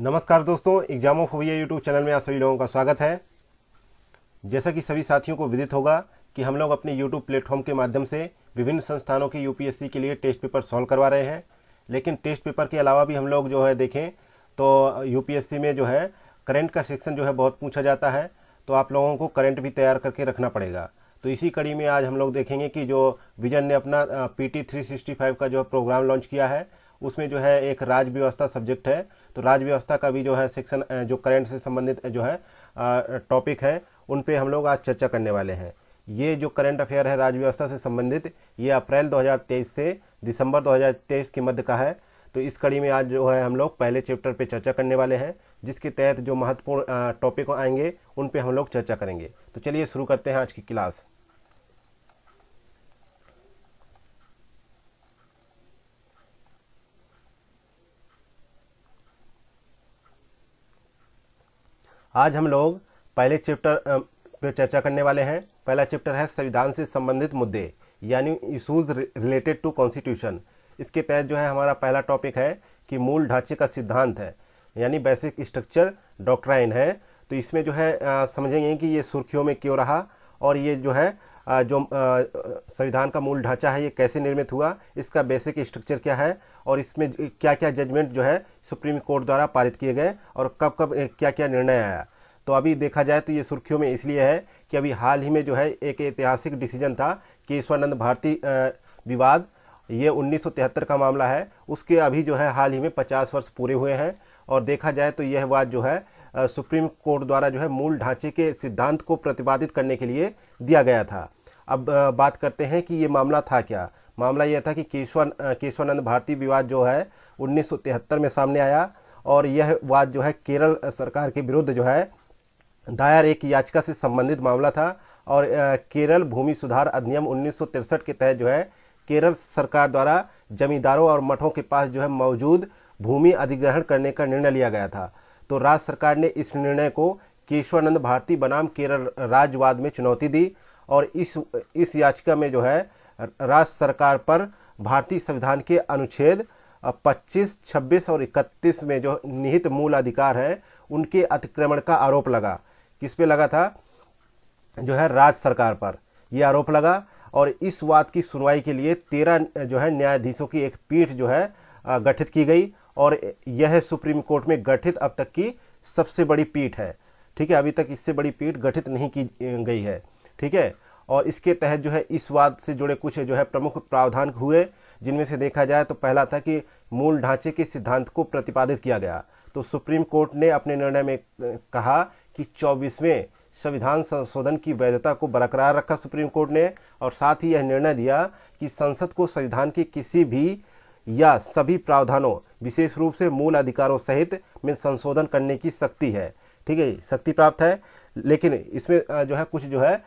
नमस्कार दोस्तों एग्जामो phobia YouTube channel में आप सभी लोगों का स्वागत है जैसा कि सभी साथियों को विदित होगा कि हम लोग अपने यूट्यूब प्लेटफॉर्म के माध्यम से विभिन्न संस्थानों के यूपीएससी के लिए टेस्ट पेपर सॉल्व करवा रहे हैं लेकिन टेस्ट पेपर के अलावा भी हम लोग जो है देखें तो यू में जो है करेंट का सेक्शन जो है बहुत पूछा जाता है तो आप लोगों को करेंट भी तैयार करके रखना पड़ेगा तो इसी कड़ी में आज हम लोग देखेंगे कि जो विजन ने अपना P T three sixty five का जो प्रोग्राम लॉन्च किया है उसमें जो है एक राज्य व्यवस्था सब्जेक्ट है तो राज्य व्यवस्था का भी जो है सेक्शन जो करंट से संबंधित जो है टॉपिक है उन पर हम लोग आज चर्चा करने वाले हैं ये जो करंट अफेयर है राज्य व्यवस्था से संबंधित ये अप्रैल 2023 से दिसंबर 2023 के मध्य का है तो इस कड़ी में आज जो है हम लोग पहले चैप्टर पे चर्चा करने वाले हैं जिसके तहत जो महत्वपूर्ण टॉपिक आएंगे उन पे हम लोग चर्चा करेंगे तो चलिए शुरू करते हैं आज की क्लास आज हम लोग पहले चैप्टर पर चर्चा करने वाले हैं पहला चैप्टर है संविधान से संबंधित मुद्दे यानी इशूज़ रिलेटेड टू कॉन्स्टिट्यूशन इसके तहत जो है हमारा पहला टॉपिक है कि मूल ढांचे का सिद्धांत है यानी बेसिक स्ट्रक्चर डॉक्ट्राइन है तो इसमें जो है आ, समझेंगे कि ये सुर्खियों में क्यों रहा और ये जो है आ, जो संविधान का मूल ढांचा है ये कैसे निर्मित हुआ इसका बेसिक स्ट्रक्चर क्या है और इसमें क्या क्या जजमेंट जो है सुप्रीम कोर्ट द्वारा पारित किए गए और कब कब क्या क्या निर्णय आया तो अभी देखा जाए तो ये सुर्खियों में इसलिए है कि अभी हाल ही में जो है एक ऐतिहासिक डिसीजन था कि ईश्वरानंद भारती विवाद ये 1973 का मामला है उसके अभी जो है हाल ही में 50 वर्ष पूरे हुए हैं और देखा जाए तो यह वाद जो है सुप्रीम कोर्ट द्वारा जो है मूल ढांचे के सिद्धांत को प्रतिपादित करने के लिए दिया गया था अब बात करते हैं कि ये मामला था क्या मामला यह था कि केशवान केशवानंद भारती विवाद जो है 1973 में सामने आया और यह वाद जो है केरल सरकार के विरुद्ध जो है दायर एक याचिका से संबंधित मामला था और केरल भूमि सुधार अधिनियम उन्नीस के तहत जो है केरल सरकार द्वारा जमींदारों और मठों के पास जो है मौजूद भूमि अधिग्रहण करने का निर्णय लिया गया था तो राज्य सरकार ने इस निर्णय को केशवानंद भारती बनाम केरल राज्यवाद में चुनौती दी और इस इस याचिका में जो है राज्य सरकार पर भारतीय संविधान के अनुच्छेद 25, 26 और 31 में जो निहित मूल अधिकार हैं उनके अतिक्रमण का आरोप लगा किस पे लगा था जो है राज्य सरकार पर यह आरोप लगा और इस बात की सुनवाई के लिए तेरह जो है न्यायाधीशों की एक पीठ जो है गठित की गई और यह सुप्रीम कोर्ट में गठित अब तक की सबसे बड़ी पीठ है ठीक है अभी तक इससे बड़ी पीठ गठित नहीं की गई है ठीक है और इसके तहत जो है इस वाद से जुड़े कुछ जो है प्रमुख प्रावधान हुए जिनमें से देखा जाए तो पहला था कि मूल ढांचे के सिद्धांत को प्रतिपादित किया गया तो सुप्रीम कोर्ट ने अपने निर्णय में कहा कि चौबीसवें संविधान संशोधन की वैधता को बरकरार रखा सुप्रीम कोर्ट ने और साथ ही यह निर्णय दिया कि संसद को संविधान के किसी भी या सभी प्रावधानों विशेष रूप से मूल अधिकारों सहित में संशोधन करने की शक्ति है ठीक है शक्ति प्राप्त है लेकिन इसमें जो है कुछ जो है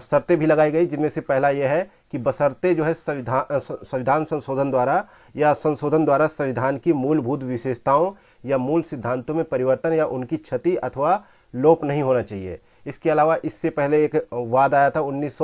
शर्तें भी लगाई गई जिनमें से पहला यह है कि बशर्ते जो है संविधान संविधान संशोधन द्वारा या संशोधन द्वारा संविधान की मूलभूत विशेषताओं या मूल सिद्धांतों में परिवर्तन या उनकी क्षति अथवा लोप नहीं होना चाहिए इसके अलावा इससे पहले एक वाद आया था उन्नीस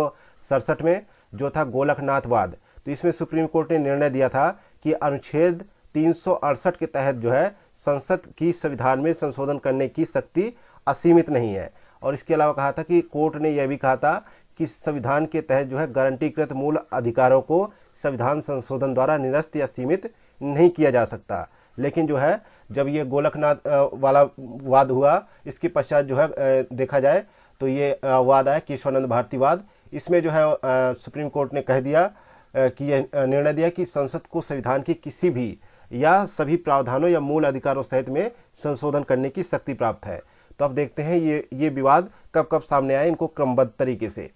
में जो था गोलकनाथ वाद तो इसमें सुप्रीम कोर्ट ने निर्णय दिया था कि अनुच्छेद तीन के तहत जो है संसद की संविधान में संशोधन करने की शक्ति असीमित नहीं है और इसके अलावा कहा था कि कोर्ट ने यह भी कहा था कि संविधान के तहत जो है गारंटीकृत मूल अधिकारों को संविधान संशोधन द्वारा निरस्त या सीमित नहीं किया जा सकता लेकिन जो है जब ये गोलकनाथ वाला वाद हुआ इसके पश्चात जो है देखा जाए तो ये वाद आया केशवानंद भारती वाद इसमें जो है सुप्रीम कोर्ट ने कह दिया कि यह निर्णय दिया कि संसद को संविधान की किसी भी या सभी प्रावधानों या मूल अधिकारों सहित में संशोधन करने की शक्ति प्राप्त है तो अब देखते हैं ये ये विवाद कब कब सामने आए इनको क्रमबद्ध तरीके से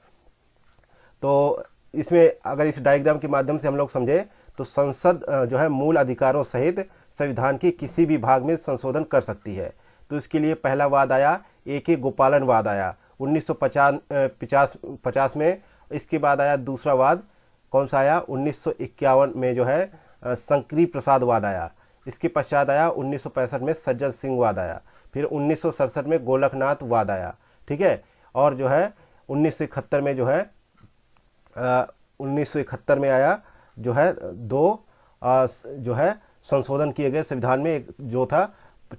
तो इसमें अगर इस डायग्राम के माध्यम से हम लोग समझें तो संसद जो है मूल अधिकारों सहित संविधान के किसी भी भाग में संशोधन कर सकती है तो इसके लिए पहला वाद आया ए के गोपालन वाद आया उन्नीस सौ पचास पचास में इसके बाद आया दूसरा वाद कौन सा आया उन्नीस में जो है संक्री प्रसाद वाद आया इसके पश्चात आया उन्नीस में सज्जन सिंह वाद आया फिर उन्नीस में गोलकनाथ वाद आया ठीक है और जो है उन्नीस में जो है उन्नीस में आया जो है दो जो है संशोधन किए गए संविधान में एक जो था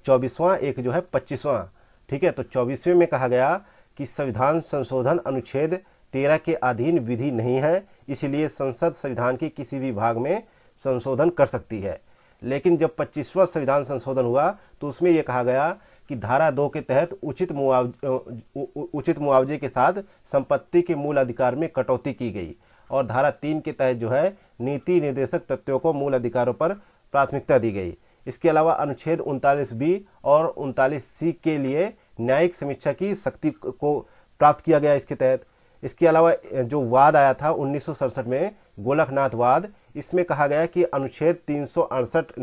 चौबीसवां एक जो है पच्चीसवां ठीक है तो चौबीसवें में कहा गया कि संविधान संशोधन अनुच्छेद तेरह के अधीन विधि नहीं है इसलिए संसद संविधान के किसी भी भाग में संशोधन कर सकती है लेकिन जब पच्चीसवां संविधान संशोधन हुआ तो उसमें यह कहा गया कि धारा दो के तहत उचित मुआवजे उचित मुआवजे के साथ संपत्ति के मूल अधिकार में कटौती की गई और धारा तीन के तहत जो है नीति निर्देशक तथ्यों को मूल अधिकारों पर प्राथमिकता दी गई इसके अलावा अनुच्छेद उनतालीस बी और उनतालीस सी के लिए न्यायिक समीक्षा की शक्ति को प्राप्त किया गया इसके तहत इसके अलावा जो वाद आया था उन्नीस में गोलखनाथ वाद इसमें कहा गया कि अनुच्छेद तीन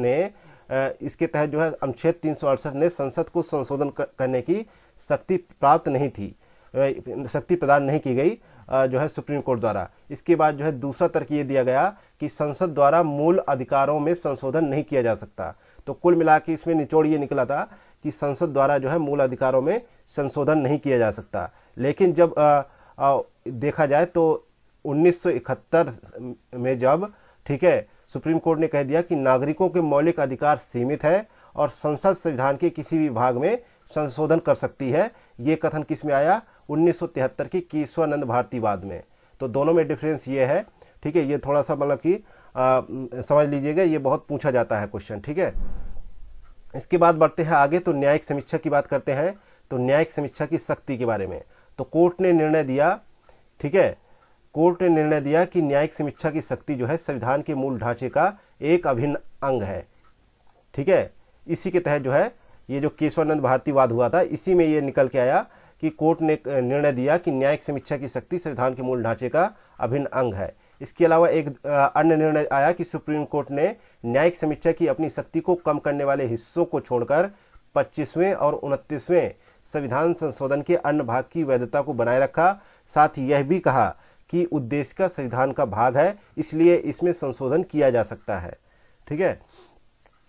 ने इसके तहत जो है अनुच्छेद तीन ने संसद को संशोधन करने की शक्ति प्राप्त नहीं थी शक्ति प्रदान नहीं की गई जो है सुप्रीम कोर्ट द्वारा इसके बाद जो है दूसरा तर्क ये दिया गया कि संसद द्वारा मूल अधिकारों में संशोधन नहीं किया जा सकता तो कुल मिला के इसमें निचोड़ ये निकला था कि संसद द्वारा जो है मूल अधिकारों में संशोधन नहीं किया जा सकता लेकिन जब आ, आ, देखा जाए तो 1971 में जब ठीक है सुप्रीम कोर्ट ने कह दिया कि नागरिकों के मौलिक अधिकार सीमित हैं और संसद संविधान के किसी भी भाग में संशोधन कर सकती है ये कथन किस में आया 1973 की केशवानंद भारतीवाद में तो दोनों में डिफरेंस ये है ठीक है ये थोड़ा सा मतलब कि समझ लीजिएगा ये बहुत पूछा जाता है क्वेश्चन ठीक है इसके बाद बढ़ते हैं आगे तो न्यायिक समीक्षा की बात करते हैं तो न्यायिक समीक्षा की शक्ति के बारे में तो कोर्ट ने निर्णय दिया ठीक है कोर्ट ने निर्णय दिया कि न्यायिक समीक्षा की शक्ति जो है संविधान के मूल ढांचे का एक अभिन्न अंग है ठीक है इसी के तहत जो है ये जो केशवानंद भारतीवाद हुआ था इसी में ये निकल के आया कि कोर्ट ने निर्णय दिया कि न्यायिक समीक्षा की शक्ति संविधान के मूल ढांचे का अभिन्न अंग है इसके अलावा एक अन्य निर्णय आया कि सुप्रीम कोर्ट ने न्यायिक समीक्षा की अपनी शक्ति को कम करने वाले हिस्सों को छोड़कर 25वें और 29वें संविधान संशोधन के अन्य भाग की वैधता को बनाए रखा साथ यह भी कहा कि उद्देश्य का संविधान का भाग है इसलिए इसमें संशोधन किया जा सकता है ठीक है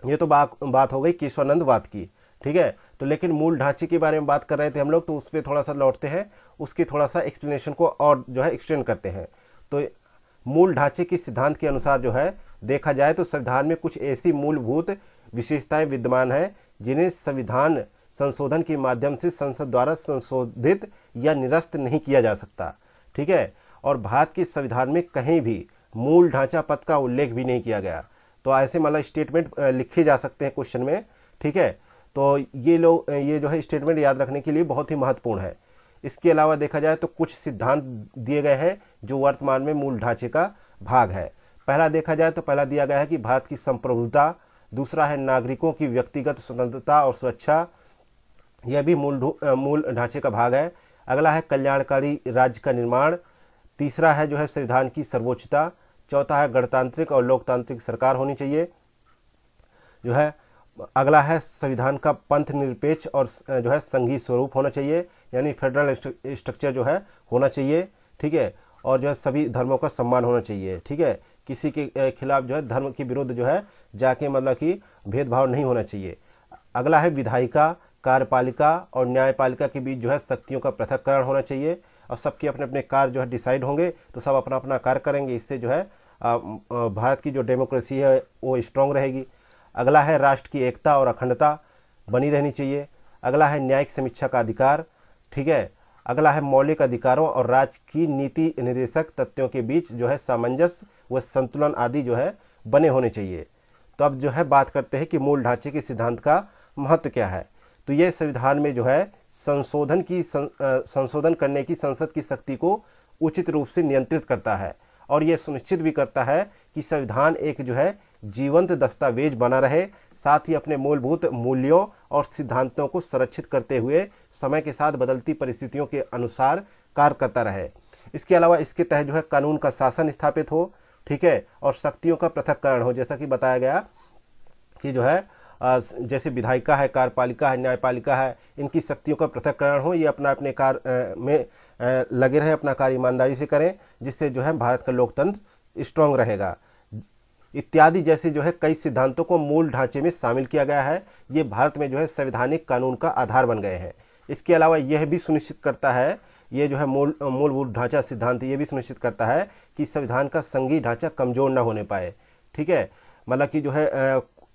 ये तो बात बात हो गई केशवानंद वाद की ठीक है तो लेकिन मूल ढांचे के बारे में बात कर रहे थे हम लोग तो उस पर थोड़ा सा लौटते हैं उसकी थोड़ा सा एक्सप्लेनेशन को और जो है एक्सटेंड करते हैं तो मूल ढांचे के सिद्धांत के अनुसार जो है देखा जाए तो संविधान में कुछ ऐसी मूलभूत विशेषताएँ विद्यमान हैं जिन्हें संविधान संशोधन के माध्यम से संसद द्वारा संशोधित या निरस्त नहीं किया जा सकता ठीक है और भारत के संविधान में कहीं भी मूल ढांचा पद का उल्लेख भी नहीं किया गया तो ऐसे मतलब स्टेटमेंट लिखे जा सकते हैं क्वेश्चन में ठीक है तो ये लोग ये जो है स्टेटमेंट याद रखने के लिए बहुत ही महत्वपूर्ण है इसके अलावा देखा जाए तो कुछ सिद्धांत दिए गए हैं जो वर्तमान में मूल ढांचे का भाग है पहला देखा जाए तो पहला दिया गया है कि भारत की संप्रभुता दूसरा है नागरिकों की व्यक्तिगत स्वतंत्रता और सुरक्षा यह भी मूल मूल ढांचे का भाग है अगला है कल्याणकारी राज्य का निर्माण तीसरा है जो है संविधान की सर्वोच्चता चौथा है गणतांत्रिक और लोकतांत्रिक सरकार होनी चाहिए जो है अगला है संविधान का पंथ निरपेक्ष और जो है संघीय स्वरूप होना चाहिए यानी फेडरल स्ट्रक्चर जो है होना चाहिए ठीक है और जो है सभी धर्मों का सम्मान होना चाहिए ठीक है किसी के खिलाफ जो है धर्म के विरुद्ध जो है जाके मतलब कि भेदभाव नहीं होना चाहिए अगला है विधायिका कार्यपालिका और न्यायपालिका के बीच जो है शक्तियों का पृथककरण होना चाहिए और सबके अपने अपने कार्य जो है डिसाइड होंगे तो सब अपना अपना कार्य करेंगे इससे जो है भारत की जो डेमोक्रेसी है वो स्ट्रांग रहेगी अगला है राष्ट्र की एकता और अखंडता बनी रहनी चाहिए अगला है न्यायिक समीक्षा का अधिकार ठीक है अगला है मौलिक अधिकारों और राज्य की नीति निर्देशक तथ्यों के बीच जो है सामंजस्य व संतुलन आदि जो है बने होने चाहिए तो अब जो है बात करते हैं कि मूल ढांचे के सिद्धांत का महत्व क्या है तो ये संविधान में जो है संशोधन की सं, संशोधन करने की संसद की शक्ति को उचित रूप से नियंत्रित करता है और ये सुनिश्चित भी करता है कि संविधान एक जो है जीवंत दस्तावेज बना रहे साथ ही अपने मूलभूत मूल्यों और सिद्धांतों को संरक्षित करते हुए समय के साथ बदलती परिस्थितियों के अनुसार कार्य करता रहे इसके अलावा इसके तहत जो है कानून का शासन स्थापित हो ठीक है और शक्तियों का पृथककरण हो जैसा कि बताया गया कि जो है जैसे विधायिका है कार्यपालिका है न्यायपालिका है इनकी शक्तियों का पृथककरण हो ये अपना अपने कार्य में लगे रहें अपना कार्य ईमानदारी से करें जिससे जो है भारत का लोकतंत्र स्ट्रांग रहेगा इत्यादि जैसे जो है कई सिद्धांतों को मूल ढांचे में शामिल किया गया है ये भारत में जो है संवैधानिक कानून का आधार बन गए हैं इसके अलावा यह भी सुनिश्चित करता है ये जो है मूल मूलभूत ढांचा सिद्धांत ये भी सुनिश्चित करता है कि संविधान का संघीय ढांचा कमजोर ना होने पाए ठीक है मतलब कि जो है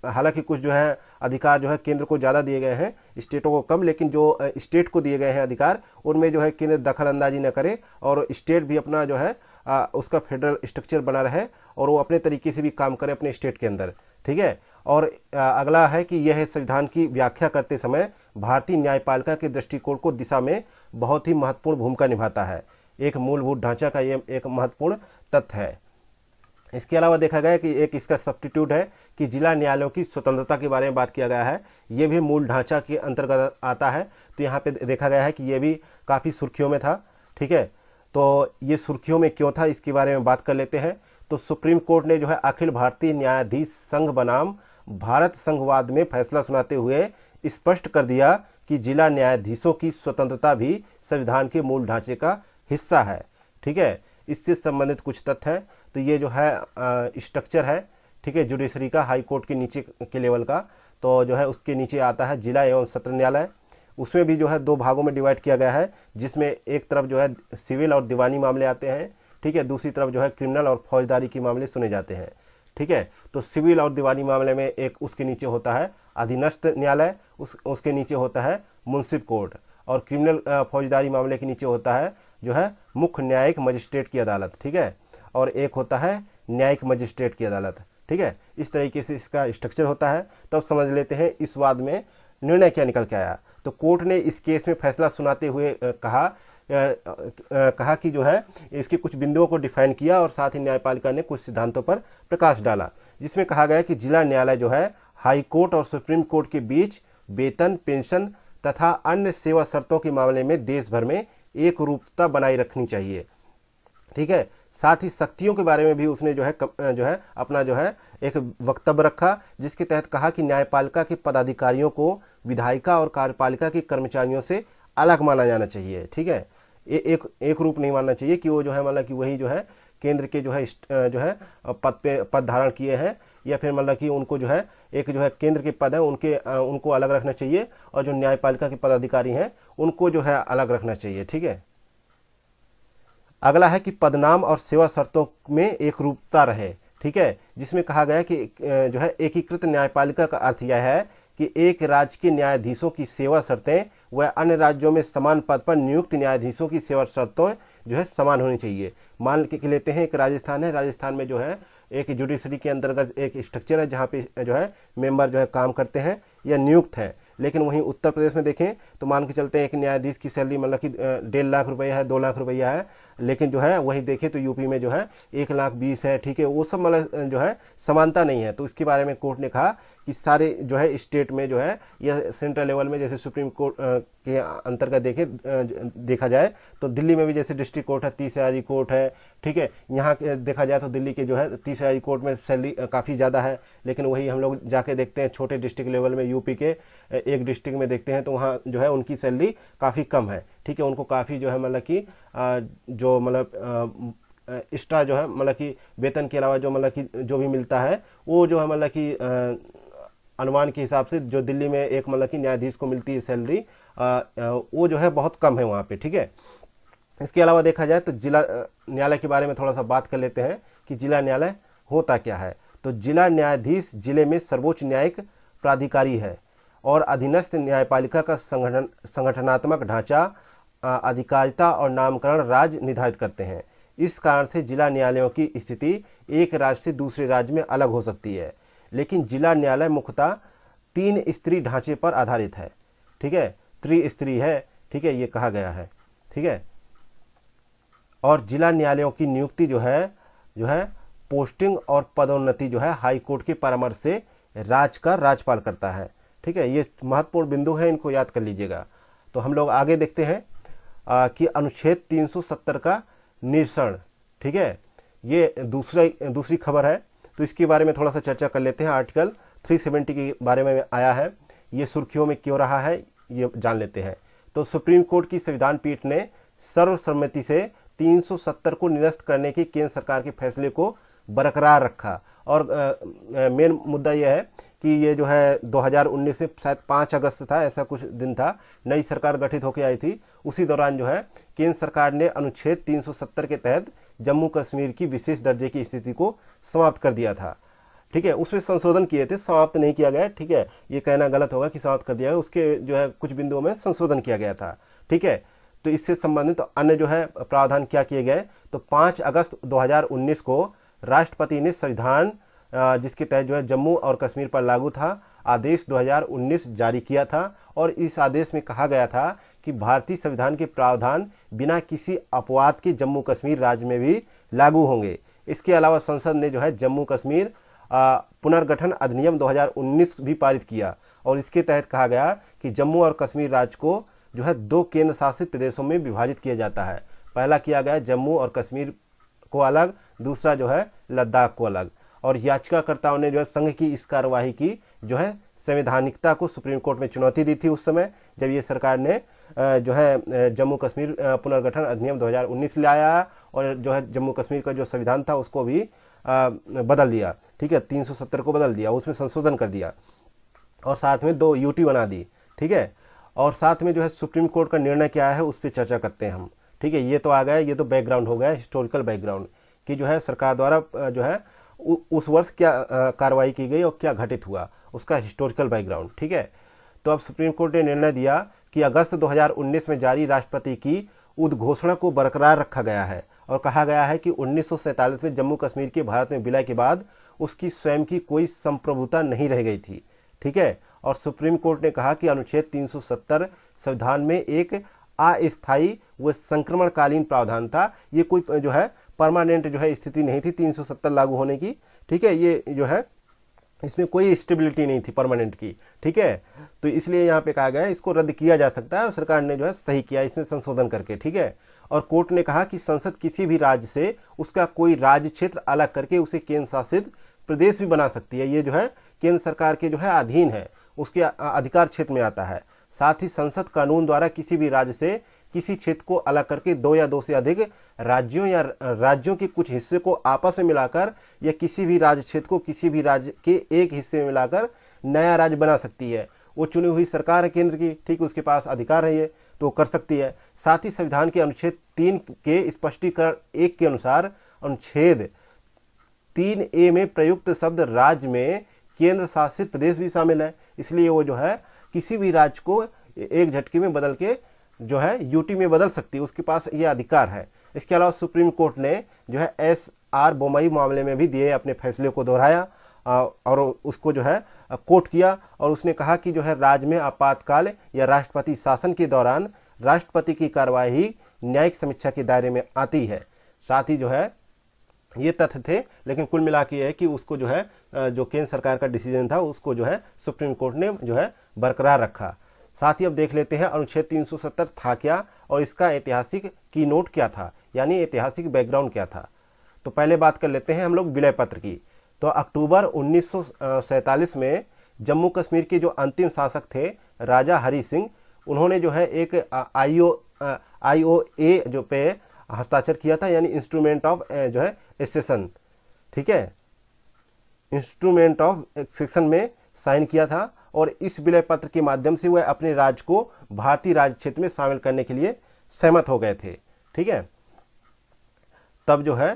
हालांकि कुछ जो है अधिकार जो है केंद्र को ज़्यादा दिए गए हैं स्टेटों को कम लेकिन जो स्टेट को दिए गए हैं अधिकार उनमें जो है केंद्र दखल अंदाजी न करे और स्टेट भी अपना जो है आ, उसका फेडरल स्ट्रक्चर बना रहे और वो अपने तरीके से भी काम करे अपने स्टेट के अंदर ठीक है और अगला है कि यह संविधान की व्याख्या करते समय भारतीय न्यायपालिका के दृष्टिकोण को दिशा में बहुत ही महत्वपूर्ण भूमिका निभाता है एक मूलभूत ढांचा का ये एक महत्वपूर्ण तथ्य है इसके अलावा देखा गया कि एक इसका सब्टीट्यूट है कि जिला न्यायालयों की स्वतंत्रता के बारे में बात किया गया है ये भी मूल ढांचा के अंतर्गत आता है तो यहाँ पे देखा गया है कि ये भी काफ़ी सुर्खियों में था ठीक है तो ये सुर्खियों में क्यों था इसके बारे में बात कर लेते हैं तो सुप्रीम कोर्ट ने जो है अखिल भारतीय न्यायाधीश संघ बनाम भारत संघवाद में फैसला सुनाते हुए स्पष्ट कर दिया कि जिला न्यायाधीशों की स्वतंत्रता भी संविधान के मूल ढांचे का हिस्सा है ठीक है इससे संबंधित कुछ तथ्य हैं तो ये जो है स्ट्रक्चर है ठीक है जुडिशरी का हाई कोर्ट के नीचे के लेवल का तो जो है उसके नीचे आता है जिला एवं सत्र न्यायालय उसमें भी जो है दो भागों में डिवाइड किया गया है जिसमें एक तरफ जो है सिविल और दीवानी मामले आते हैं ठीक है दूसरी तरफ जो है क्रिमिनल और फौजदारी के मामले सुने जाते हैं ठीक है तो सिविल और दीवानी मामले में एक उसके नीचे होता है अधीनस्थ न्यायालय उस उसके नीचे होता है मुंसिप कोर्ट और क्रिमिनल फौजदारी मामले के नीचे होता है जो है मुख्य न्यायिक मजिस्ट्रेट की अदालत ठीक है और एक होता है न्यायिक मजिस्ट्रेट की अदालत ठीक है इस तरीके से इसका स्ट्रक्चर होता है तो अब समझ लेते हैं इस वाद में निर्णय क्या निकल के आया तो कोर्ट ने इस केस में फैसला सुनाते हुए कहा कहा कि जो है इसके कुछ बिंदुओं को डिफाइन किया और साथ ही न्यायपालिका ने कुछ सिद्धांतों पर प्रकाश डाला जिसमें कहा गया कि जिला न्यायालय जो है हाई कोर्ट और सुप्रीम कोर्ट के बीच वेतन पेंशन तथा अन्य सेवा शर्तों के मामले में देश भर में एक रूपता बनाए रखनी चाहिए ठीक है साथ ही शक्तियों के बारे में भी उसने जो है जो है अपना जो है एक वक्तव्य रखा जिसके तहत कहा कि न्यायपालिका के पदाधिकारियों को विधायिका और कार्यपालिका के कर्मचारियों से अलग माना जाना चाहिए ठीक है ए, एक एक रूप नहीं मानना चाहिए कि वो जो है मतलब कि वही जो है केंद्र के जो है जो है पद पे पद धारण किए हैं या फिर मतलब कि उनको जो है एक जो है केंद्र के पद है उनके उनको अलग रखना चाहिए और जो न्यायपालिका के पदाधिकारी हैं उनको जो है अलग रखना चाहिए ठीक है अगला है कि पदनाम और सेवा शर्तों में एक रूपता रहे ठीक है जिसमें कहा गया कि जो है एकीकृत न्यायपालिका का अर्थ यह है कि एक राज्य के न्यायाधीशों की सेवा शर्तें वह अन्य राज्यों में समान पद पर नियुक्त न्यायाधीशों की सेवा शर्तों जो है समान होनी चाहिए मान के लेते हैं एक राजस्थान है राजस्थान में जो है एक जुडिशरी के अंतर्गत एक स्ट्रक्चर है जहाँ पे जो है मेंबर जो है काम करते हैं या नियुक्त हैं लेकिन वहीं उत्तर प्रदेश में देखें तो मान के चलते हैं एक न्यायाधीश की सैलरी मतलब कि डेढ़ लाख रुपया है दो लाख रुपया है लेकिन जो है वहीं देखें तो यूपी में जो है एक लाख बीस है ठीक है वो सब मतलब जो है समानता नहीं है तो इसके बारे में कोर्ट ने कहा कि सारे जो है स्टेट में जो है या सेंट्रल लेवल में जैसे सुप्रीम कोर्ट के अंतर्गत देखे देखा जाए तो दिल्ली में भी जैसे डिस्ट्रिक्ट कोर्ट है तीस हजारी कोर्ट है ठीक है यहाँ देखा जाए तो दिल्ली के जो है तीस हजारी कोर्ट में सैलरी काफ़ी ज़्यादा है लेकिन वही हम लोग जाके देखते हैं छोटे डिस्ट्रिक्ट लेवल में यूपी के एक डिस्ट्रिक्ट में देखते हैं तो वहाँ जो है उनकी सैलरी काफ़ी कम है ठीक है उनको काफ़ी जो है मतलब कि जो मतलब एक्स्ट्रा जो है मतलब कि वेतन के अलावा जो मतलब कि जो भी मिलता है वो जो है मतलब कि अनुमान के हिसाब से जो दिल्ली में एक मतलब कि न्यायाधीश को मिलती है सैलरी वो जो है बहुत कम है वहाँ पे ठीक है इसके अलावा देखा जाए तो जिला न्यायालय के बारे में थोड़ा सा बात कर लेते हैं कि जिला न्यायालय होता क्या है तो जिला न्यायाधीश जिले में सर्वोच्च न्यायिक प्राधिकारी है और अधीनस्थ न्यायपालिका का संगठन संगठनात्मक ढांचा अधिकारिता और नामकरण राज्य निर्धारित करते हैं इस कारण से जिला न्यायालयों की स्थिति एक राज्य से दूसरे राज्य में अलग हो सकती है लेकिन जिला न्यायालय मुख्यतः तीन स्त्री ढांचे पर आधारित है ठीक है त्रि स्त्री है ठीक है ये कहा गया है ठीक है और जिला न्यायालयों की नियुक्ति जो है जो है पोस्टिंग और पदोन्नति जो है हाई कोर्ट के परामर्श से राज का राज्यपाल करता है ठीक है ये महत्वपूर्ण बिंदु है इनको याद कर लीजिएगा तो हम लोग आगे देखते हैं आ, कि अनुच्छेद 370 का निरसण ठीक है ये दूसरा दूसरी खबर है तो इसके बारे में थोड़ा सा चर्चा कर लेते हैं आर्टिकल 370 के बारे में आया है ये सुर्खियों में क्यों रहा है ये जान लेते हैं तो सुप्रीम कोर्ट की संविधान पीठ ने सर्वसम्मति से 370 को निरस्त करने के केंद्र सरकार के फैसले को बरकरार रखा और मेन मुद्दा यह है कि ये जो है 2019 से शायद पाँच अगस्त था ऐसा कुछ दिन था नई सरकार गठित होकर आई थी उसी दौरान जो है केंद्र सरकार ने अनुच्छेद 370 के तहत जम्मू कश्मीर की विशेष दर्जे की स्थिति को समाप्त कर दिया था ठीक है उसमें संशोधन किए थे समाप्त नहीं किया गया ठीक है ये कहना गलत होगा कि समाप्त कर दिया गया उसके जो है कुछ बिंदुओं में संशोधन किया गया था ठीक है तो इससे संबंधित तो अन्य जो है प्रावधान क्या किए गए तो पाँच अगस्त दो को राष्ट्रपति ने संविधान जिसके तहत जो है जम्मू और कश्मीर पर लागू था आदेश 2019 जारी किया था और इस आदेश में कहा गया था कि भारतीय संविधान के प्रावधान बिना किसी अपवाद के जम्मू कश्मीर राज्य में भी लागू होंगे इसके अलावा संसद ने जो है जम्मू कश्मीर पुनर्गठन अधिनियम 2019 भी पारित किया और इसके तहत कहा गया कि जम्मू और कश्मीर राज्य को जो है दो केंद्र शासित प्रदेशों में विभाजित किया जाता है पहला किया गया जम्मू और कश्मीर को अलग दूसरा जो है लद्दाख को अलग और याचिकाकर्ताओं ने जो है संघ की इस कार्यवाही की जो है संवैधानिकता को सुप्रीम कोर्ट में चुनौती दी थी उस समय जब ये सरकार ने जो है जम्मू कश्मीर पुनर्गठन अधिनियम 2019 लाया और जो है जम्मू कश्मीर का जो संविधान था उसको भी बदल दिया ठीक है 370 को बदल दिया उसमें संशोधन कर दिया और साथ में दो यूटी बना दी ठीक है और साथ में जो है सुप्रीम कोर्ट का निर्णय क्या है उस पर चर्चा करते हैं हम ठीक है ये तो आ गया ये तो बैकग्राउंड हो गया हिस्टोरिकल बैकग्राउंड कि जो है सरकार द्वारा जो है उस वर्ष क्या कार्रवाई की गई और क्या घटित हुआ उसका हिस्टोरिकल बैकग्राउंड ठीक है तो अब सुप्रीम कोर्ट ने निर्णय दिया कि अगस्त 2019 में जारी राष्ट्रपति की उद्घोषणा को बरकरार रखा गया है और कहा गया है कि उन्नीस में जम्मू कश्मीर के भारत में विलय के बाद उसकी स्वयं की कोई संप्रभुता नहीं रह गई थी ठीक है और सुप्रीम कोर्ट ने कहा कि अनुच्छेद 370 संविधान में एक अस्थायी व संक्रमणकालीन प्रावधान था ये कोई जो है परमानेंट जो है स्थिति नहीं थी 370 लागू होने की ठीक है ये जो है इसमें कोई स्टेबिलिटी नहीं थी परमानेंट की ठीक है तो इसलिए यहाँ पे कहा गया है इसको रद्द किया जा सकता है और सरकार ने जो है सही किया इसमें संशोधन करके ठीक है और कोर्ट ने कहा कि संसद किसी भी राज्य से उसका कोई राज्य क्षेत्र अलग करके उसे केंद्र शासित प्रदेश भी बना सकती है ये जो है केंद्र सरकार के जो है अधीन है उसके अधिकार क्षेत्र में आता है साथ ही संसद कानून द्वारा किसी भी राज्य से किसी क्षेत्र को अलग करके दो या दो से अधिक राज्यों या राज्यों के कुछ हिस्से को आपस में मिलाकर या किसी भी राज्य क्षेत्र को किसी भी राज्य के एक हिस्से में मिलाकर नया राज्य बना सकती है वो चुनी हुई सरकार है केंद्र की ठीक उसके पास अधिकार है ये तो कर सकती है साथ ही संविधान के अनुच्छेद तीन के स्पष्टीकरण एक के अनुसार अनुच्छेद तीन ए में प्रयुक्त शब्द राज्य में केंद्र शासित प्रदेश भी शामिल है इसलिए वो जो है किसी भी राज्य को एक झटके में बदल के जो है यूटी में बदल सकती है उसके पास ये अधिकार है इसके अलावा सुप्रीम कोर्ट ने जो है एस आर बोमई मामले में भी दिए अपने फैसले को दोहराया और उसको जो है कोर्ट किया और उसने कहा कि जो है राज्य में आपातकाल या राष्ट्रपति शासन के दौरान राष्ट्रपति की कार्यवाही न्यायिक समीक्षा के दायरे में आती है साथ ही जो है ये तथ्य थे लेकिन कुल मिला के है कि उसको जो है जो केंद्र सरकार का डिसीजन था उसको जो है सुप्रीम कोर्ट ने जो है बरकरार रखा साथ ही अब देख लेते हैं अनुच्छेद 370 था क्या और इसका ऐतिहासिक की नोट क्या था यानी ऐतिहासिक बैकग्राउंड क्या था तो पहले बात कर लेते हैं हम लोग विलय पत्र की तो अक्टूबर उन्नीस में जम्मू कश्मीर के जो अंतिम शासक थे राजा हरी सिंह उन्होंने जो है एक आईओ आईओए जो पे हस्ताक्षर किया था यानी इंस्ट्रूमेंट ऑफ जो है एक्सेसन ठीक है इंस्ट्रूमेंट ऑफ एक्सेसन में साइन किया था और इस विलय पत्र के माध्यम से वह अपने राज्य को भारतीय राज्य क्षेत्र में शामिल करने के लिए सहमत हो गए थे ठीक है तब जो है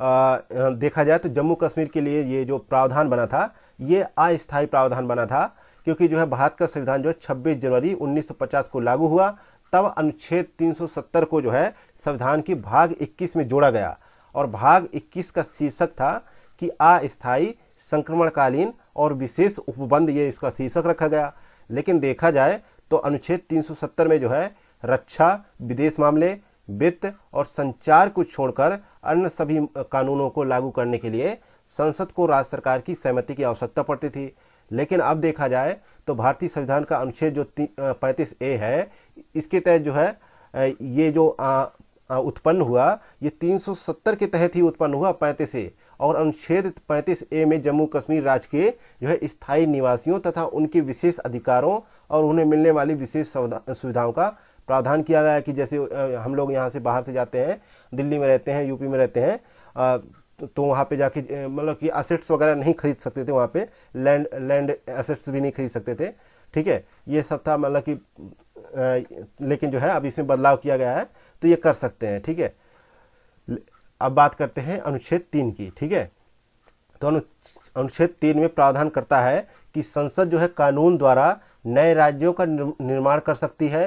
आ, देखा जाए तो जम्मू कश्मीर के लिए ये जो प्रावधान बना था ये अस्थायी प्रावधान बना था क्योंकि जो है भारत का संविधान जो है छब्बीस जनवरी 1950 को लागू हुआ तब अनुच्छेद 370 को जो है संविधान की भाग 21 में जोड़ा गया और भाग 21 का शीर्षक था कि अस्थायी संक्रमणकालीन और विशेष उपबंध ये इसका शीर्षक रखा गया लेकिन देखा जाए तो अनुच्छेद 370 में जो है रक्षा विदेश मामले वित्त और संचार को छोड़कर अन्य सभी कानूनों को लागू करने के लिए संसद को राज्य सरकार की सहमति की आवश्यकता पड़ती थी लेकिन अब देखा जाए तो भारतीय संविधान का अनुच्छेद जो पैंतीस ए है इसके तहत जो है ये जो आ, आ, उत्पन्न हुआ ये 370 के तहत ही उत्पन्न हुआ पैंतीस ए और अनुच्छेद पैंतीस ए में जम्मू कश्मीर राज्य के जो है स्थायी निवासियों तथा उनके विशेष अधिकारों और उन्हें मिलने वाली विशेष सुविधाओं का प्रावधान किया गया है कि जैसे हम लोग यहाँ से बाहर से जाते हैं दिल्ली में रहते हैं यूपी में रहते हैं तो, तो वहाँ पे जाके मतलब कि असेट्स वगैरह नहीं खरीद सकते थे वहाँ पे लैंड लैंड असेट्स भी नहीं खरीद सकते थे ठीक है ये सब था मतलब कि लेकिन जो है अब इसमें बदलाव किया गया है तो ये कर सकते हैं ठीक है अब बात करते हैं अनुच्छेद तीन की ठीक है तो अनु अनुच्छेद तीन में प्रावधान करता है कि संसद जो है कानून द्वारा नए राज्यों का निर्माण कर सकती है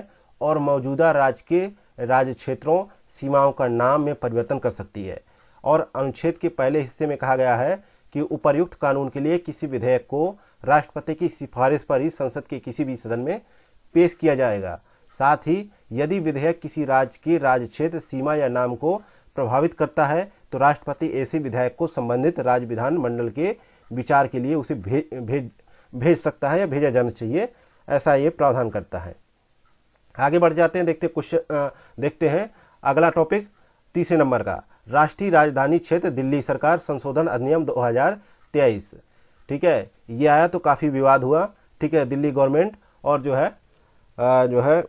और मौजूदा राज्य के राज्य क्षेत्रों सीमाओं का नाम में परिवर्तन कर सकती है और अनुच्छेद के पहले हिस्से में कहा गया है कि उपर्युक्त कानून के लिए किसी विधेयक को राष्ट्रपति की सिफारिश पर ही संसद के किसी भी सदन में पेश किया जाएगा साथ ही यदि विधेयक किसी राज्य की राज्य क्षेत्र सीमा या नाम को प्रभावित करता है तो राष्ट्रपति ऐसे विधेयक को संबंधित राज्य विधान मंडल के विचार के लिए उसे भे, भेज भेज सकता है या भेजा जाना चाहिए ऐसा ये प्रावधान करता है आगे बढ़ जाते हैं देखते कुछ देखते हैं अगला टॉपिक तीसरे नंबर का राष्ट्रीय राजधानी क्षेत्र दिल्ली सरकार संशोधन अधिनियम 2023 ठीक है ये आया तो काफ़ी विवाद हुआ ठीक है दिल्ली गवर्नमेंट और जो है आ, जो है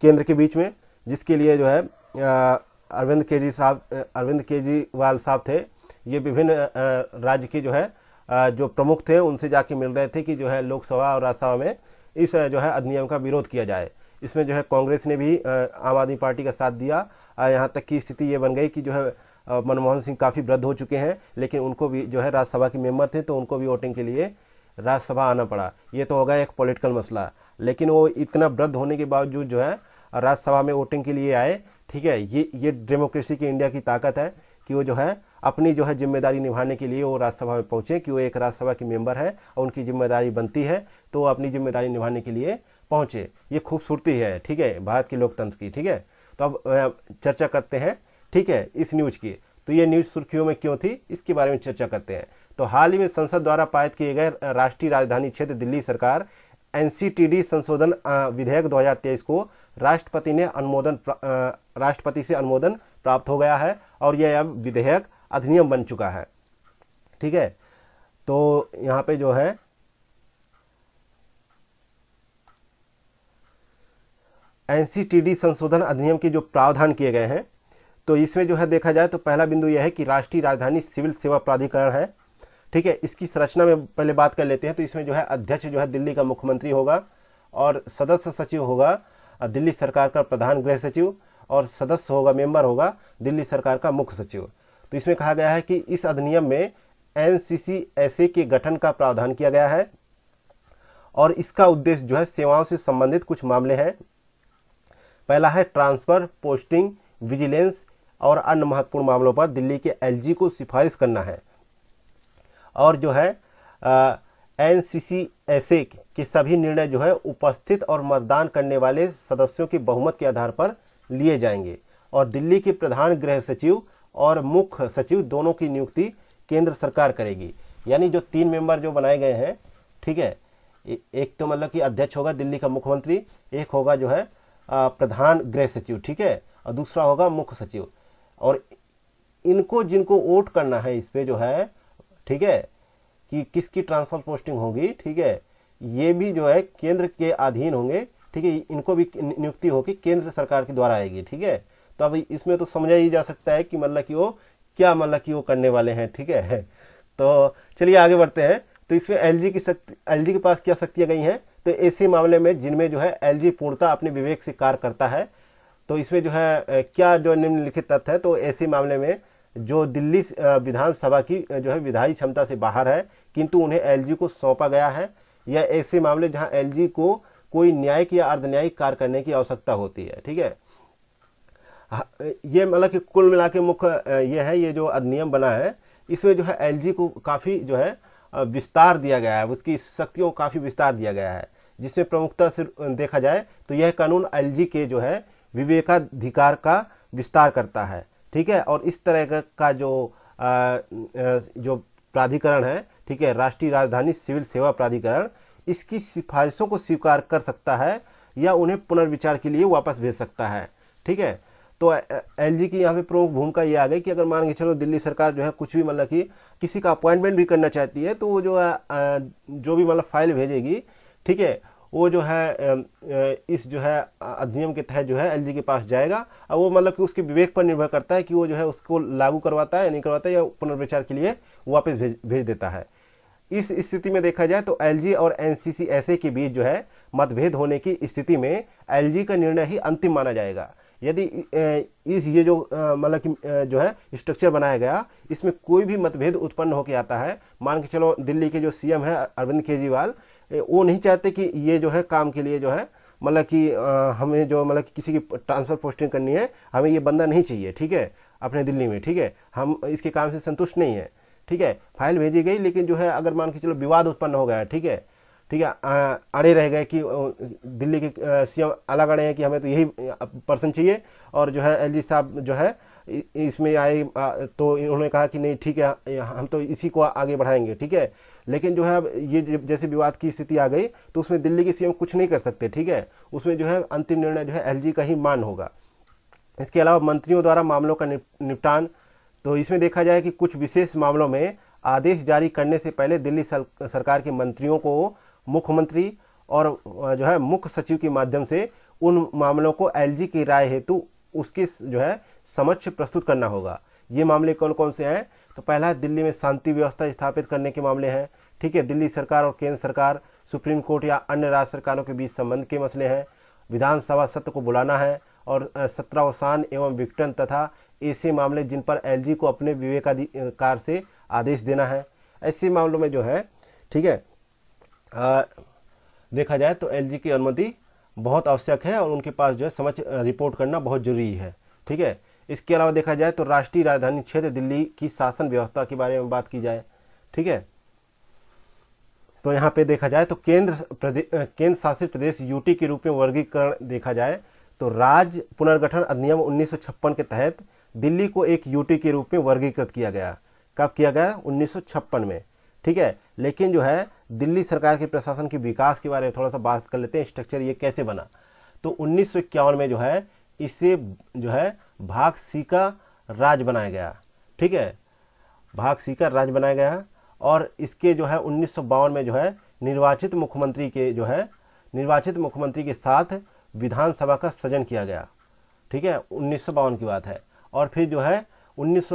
केंद्र के बीच में जिसके लिए जो है अरविंद केजरी साहब अरविंद केजरीवाल साहब थे ये विभिन्न राज्य के जो है आ, जो प्रमुख थे उनसे जाके मिल रहे थे कि जो है लोकसभा और राज्यसभा में इस जो है अधिनियम का विरोध किया जाए इसमें जो है कांग्रेस ने भी आम आदमी पार्टी का साथ दिया यहाँ तक की स्थिति ये बन गई कि जो है मनमोहन सिंह काफ़ी वृद्ध हो चुके हैं लेकिन उनको भी जो है राज्यसभा के मेम्बर थे तो उनको भी वोटिंग के लिए राज्यसभा आना पड़ा ये तो होगा एक पॉलिटिकल मसला लेकिन वो इतना वृद्ध होने के बावजूद जो है राज्यसभा में वोटिंग के लिए आए ठीक है ये ये डेमोक्रेसी की इंडिया की ताकत है कि वो जो है अपनी जो है जिम्मेदारी निभाने के लिए वो राज्यसभा में पहुँचे कि वो एक राज्यसभा के मेंबर है और उनकी जिम्मेदारी बनती है तो वो अपनी जिम्मेदारी निभाने के लिए पहुँचे ये खूबसूरती है ठीक है भारत के लोकतंत्र की ठीक है तो अब चर्चा करते हैं ठीक है इस न्यूज की तो ये न्यूज सुर्खियों में क्यों थी इसके बारे में चर्चा करते हैं तो हाल ही में संसद द्वारा पारित किए गए राष्ट्रीय राजधानी क्षेत्र दिल्ली सरकार एनसीटीडी संशोधन विधेयक 2023 को राष्ट्रपति ने अनुमोदन राष्ट्रपति से अनुमोदन प्राप्त हो गया है और यह अब विधेयक अधिनियम बन चुका है ठीक है तो यहाँ पे जो है एनसीटीडी संशोधन अधिनियम के जो प्रावधान किए गए हैं तो इसमें जो है देखा जाए तो पहला बिंदु यह है कि राष्ट्रीय राजधानी सिविल सेवा प्राधिकरण है ठीक है इसकी संरचना में पहले बात कर लेते हैं तो इसमें जो है अध्यक्ष जो है दिल्ली का मुख्यमंत्री होगा और सदस्य सचिव होगा दिल्ली सरकार का प्रधान गृह सचिव और सदस्य होगा मेंबर होगा दिल्ली सरकार का मुख्य सचिव तो इसमें कहा गया है कि इस अधिनियम में एन के गठन का प्रावधान किया गया है और इसका उद्देश्य जो है सेवाओं से संबंधित कुछ मामले हैं पहला है ट्रांसफ़र पोस्टिंग विजिलेंस और अन्य महत्वपूर्ण मामलों पर दिल्ली के एलजी को सिफारिश करना है और जो है N C C S A के सभी निर्णय जो है उपस्थित और मतदान करने वाले सदस्यों की बहुमत के आधार पर लिए जाएंगे और दिल्ली के प्रधान गृह सचिव और मुख्य सचिव दोनों की नियुक्ति केंद्र सरकार करेगी यानी जो तीन मेंबर जो बनाए गए हैं ठीक है एक तो मतलब कि अध्यक्ष होगा दिल्ली का मुख्यमंत्री एक होगा जो है प्रधान गृह सचिव ठीक है और दूसरा होगा मुख्य सचिव और इनको जिनको वोट करना है इस पर जो है ठीक है कि किसकी ट्रांसफर पोस्टिंग होगी ठीक है ये भी जो है केंद्र के अधीन होंगे ठीक है इनको भी नियुक्ति होगी केंद्र सरकार के द्वारा आएगी ठीक है तो अब इसमें तो समझा ही जा सकता है कि मतलब कि वो क्या मतलब कि वो करने वाले हैं ठीक है तो चलिए आगे बढ़ते हैं तो इसमें एल की शक्ति एल के पास क्या शक्तियाँ गई हैं तो ऐसे मामले में जिनमें जो है एल पूर्णता अपने विवेक से कार्य करता है तो इसमें जो है क्या जो निम्नलिखित तथ्य है तो ऐसे मामले में जो दिल्ली विधानसभा की जो है विधायी क्षमता से बाहर है किंतु उन्हें एलजी को सौंपा गया है या ऐसे मामले जहां एलजी को कोई न्यायिक या अर्धन्यायिक कार्य करने की आवश्यकता होती है ठीक है ये मतलब कि कुल मिला के मुख्य ये है ये जो अधिनियम बना है इसमें जो है एलजी को काफ़ी जो है विस्तार दिया गया है उसकी शक्तियों को काफ़ी विस्तार दिया गया है जिसमें प्रमुखता से देखा जाए तो यह कानून एलजी के जो है विवेकाधिकार का विस्तार करता है ठीक है और इस तरह का जो आ, जो प्राधिकरण है ठीक है राष्ट्रीय राजधानी सिविल सेवा प्राधिकरण इसकी सिफारिशों को स्वीकार कर सकता है या उन्हें पुनर्विचार के लिए वापस भेज सकता है ठीक है तो एल की यहाँ पे प्रमुख भूमिका ये आ गई कि अगर मान के चलो दिल्ली सरकार जो है कुछ भी मतलब कि किसी का अपॉइंटमेंट भी करना चाहती है तो वो जो जो भी मतलब फाइल भेजेगी ठीक है वो जो है इस जो है अधिनियम के तहत जो है एल के पास जाएगा और वो मतलब कि उसके विवेक पर निर्भर करता है कि वो जो है उसको लागू करवाता है या नहीं करवाता है या पुनर्विचार के लिए वापस भेज भेज देता है इस स्थिति में देखा जाए तो एल और एन ऐसे के बीच जो है मतभेद होने की स्थिति में एल का निर्णय ही अंतिम माना जाएगा यदि इस ये जो मतलब कि जो है स्ट्रक्चर बनाया गया इसमें कोई भी मतभेद उत्पन्न होकर आता है मान के चलो दिल्ली के जो सीएम है अरविंद केजरीवाल वो नहीं चाहते कि ये जो है काम के लिए जो है मतलब कि हमें जो मतलब कि किसी की ट्रांसफ़र पोस्टिंग करनी है हमें ये बंदा नहीं चाहिए ठीक है अपने दिल्ली में ठीक है हम इसके काम से संतुष्ट नहीं है ठीक है फाइल भेजी गई लेकिन जो है अगर मान के चलो विवाद उत्पन्न हो गया ठीक है ठीक है अड़े रह गए कि दिल्ली के सीएम अलग अड़े हैं कि हमें तो यही पर्सन चाहिए और जो है एल साहब जो है इसमें आए तो उन्होंने कहा कि नहीं ठीक है हम तो इसी को आगे बढ़ाएंगे ठीक है लेकिन जो है ये जैसे विवाद की स्थिति आ गई तो उसमें दिल्ली के सीएम कुछ नहीं कर सकते ठीक है उसमें जो है अंतिम निर्णय जो है एलजी का ही मान होगा इसके अलावा मंत्रियों द्वारा मामलों का निपटान तो इसमें देखा जाए कि कुछ विशेष मामलों में आदेश जारी करने से पहले दिल्ली सरकार के मंत्रियों को मुख्यमंत्री और जो है मुख्य सचिव के माध्यम से उन मामलों को एलजी की राय हेतु उसकी जो है समक्ष प्रस्तुत करना होगा ये मामले कौन कौन से हैं तो पहला है दिल्ली में शांति व्यवस्था स्थापित करने के मामले हैं ठीक है दिल्ली सरकार और केंद्र सरकार सुप्रीम कोर्ट या अन्य राज्य सरकारों के बीच संबंध के मसले हैं विधानसभा सत्र को बुलाना है और सत्रावसान एवं विघटन तथा ऐसे मामले जिन पर एलजी को अपने विवेकाधिकार से आदेश देना है ऐसे मामलों में जो है ठीक है आ, देखा जाए तो एलजी की अनुमति बहुत आवश्यक है और उनके पास जो है समझ रिपोर्ट करना बहुत जरूरी है ठीक है इसके अलावा देखा जाए तो राष्ट्रीय राजधानी क्षेत्र दिल्ली की शासन व्यवस्था के बारे में बात की जाए ठीक है तो यहाँ पे देखा जाए तो केंद्र केंद्र शासित प्रदेश यूटी के रूप में वर्गीकरण देखा जाए तो राज्य पुनर्गठन अधिनियम 1956 के तहत दिल्ली को एक यूटी के रूप में वर्गीकृत किया गया कब किया गया 1956 में ठीक है लेकिन जो है दिल्ली सरकार के प्रशासन के विकास के बारे में थोड़ा सा बात कर लेते हैं स्ट्रक्चर ये कैसे बना तो उन्नीस में जो है इसे जो है भाग सी का राज बनाया गया ठीक है भाग सी का राज बनाया गया और इसके जो है उन्नीस में जो है निर्वाचित मुख्यमंत्री के जो है निर्वाचित मुख्यमंत्री के साथ विधानसभा का सृजन किया गया ठीक है उन्नीस की बात है और फिर जो है उन्नीस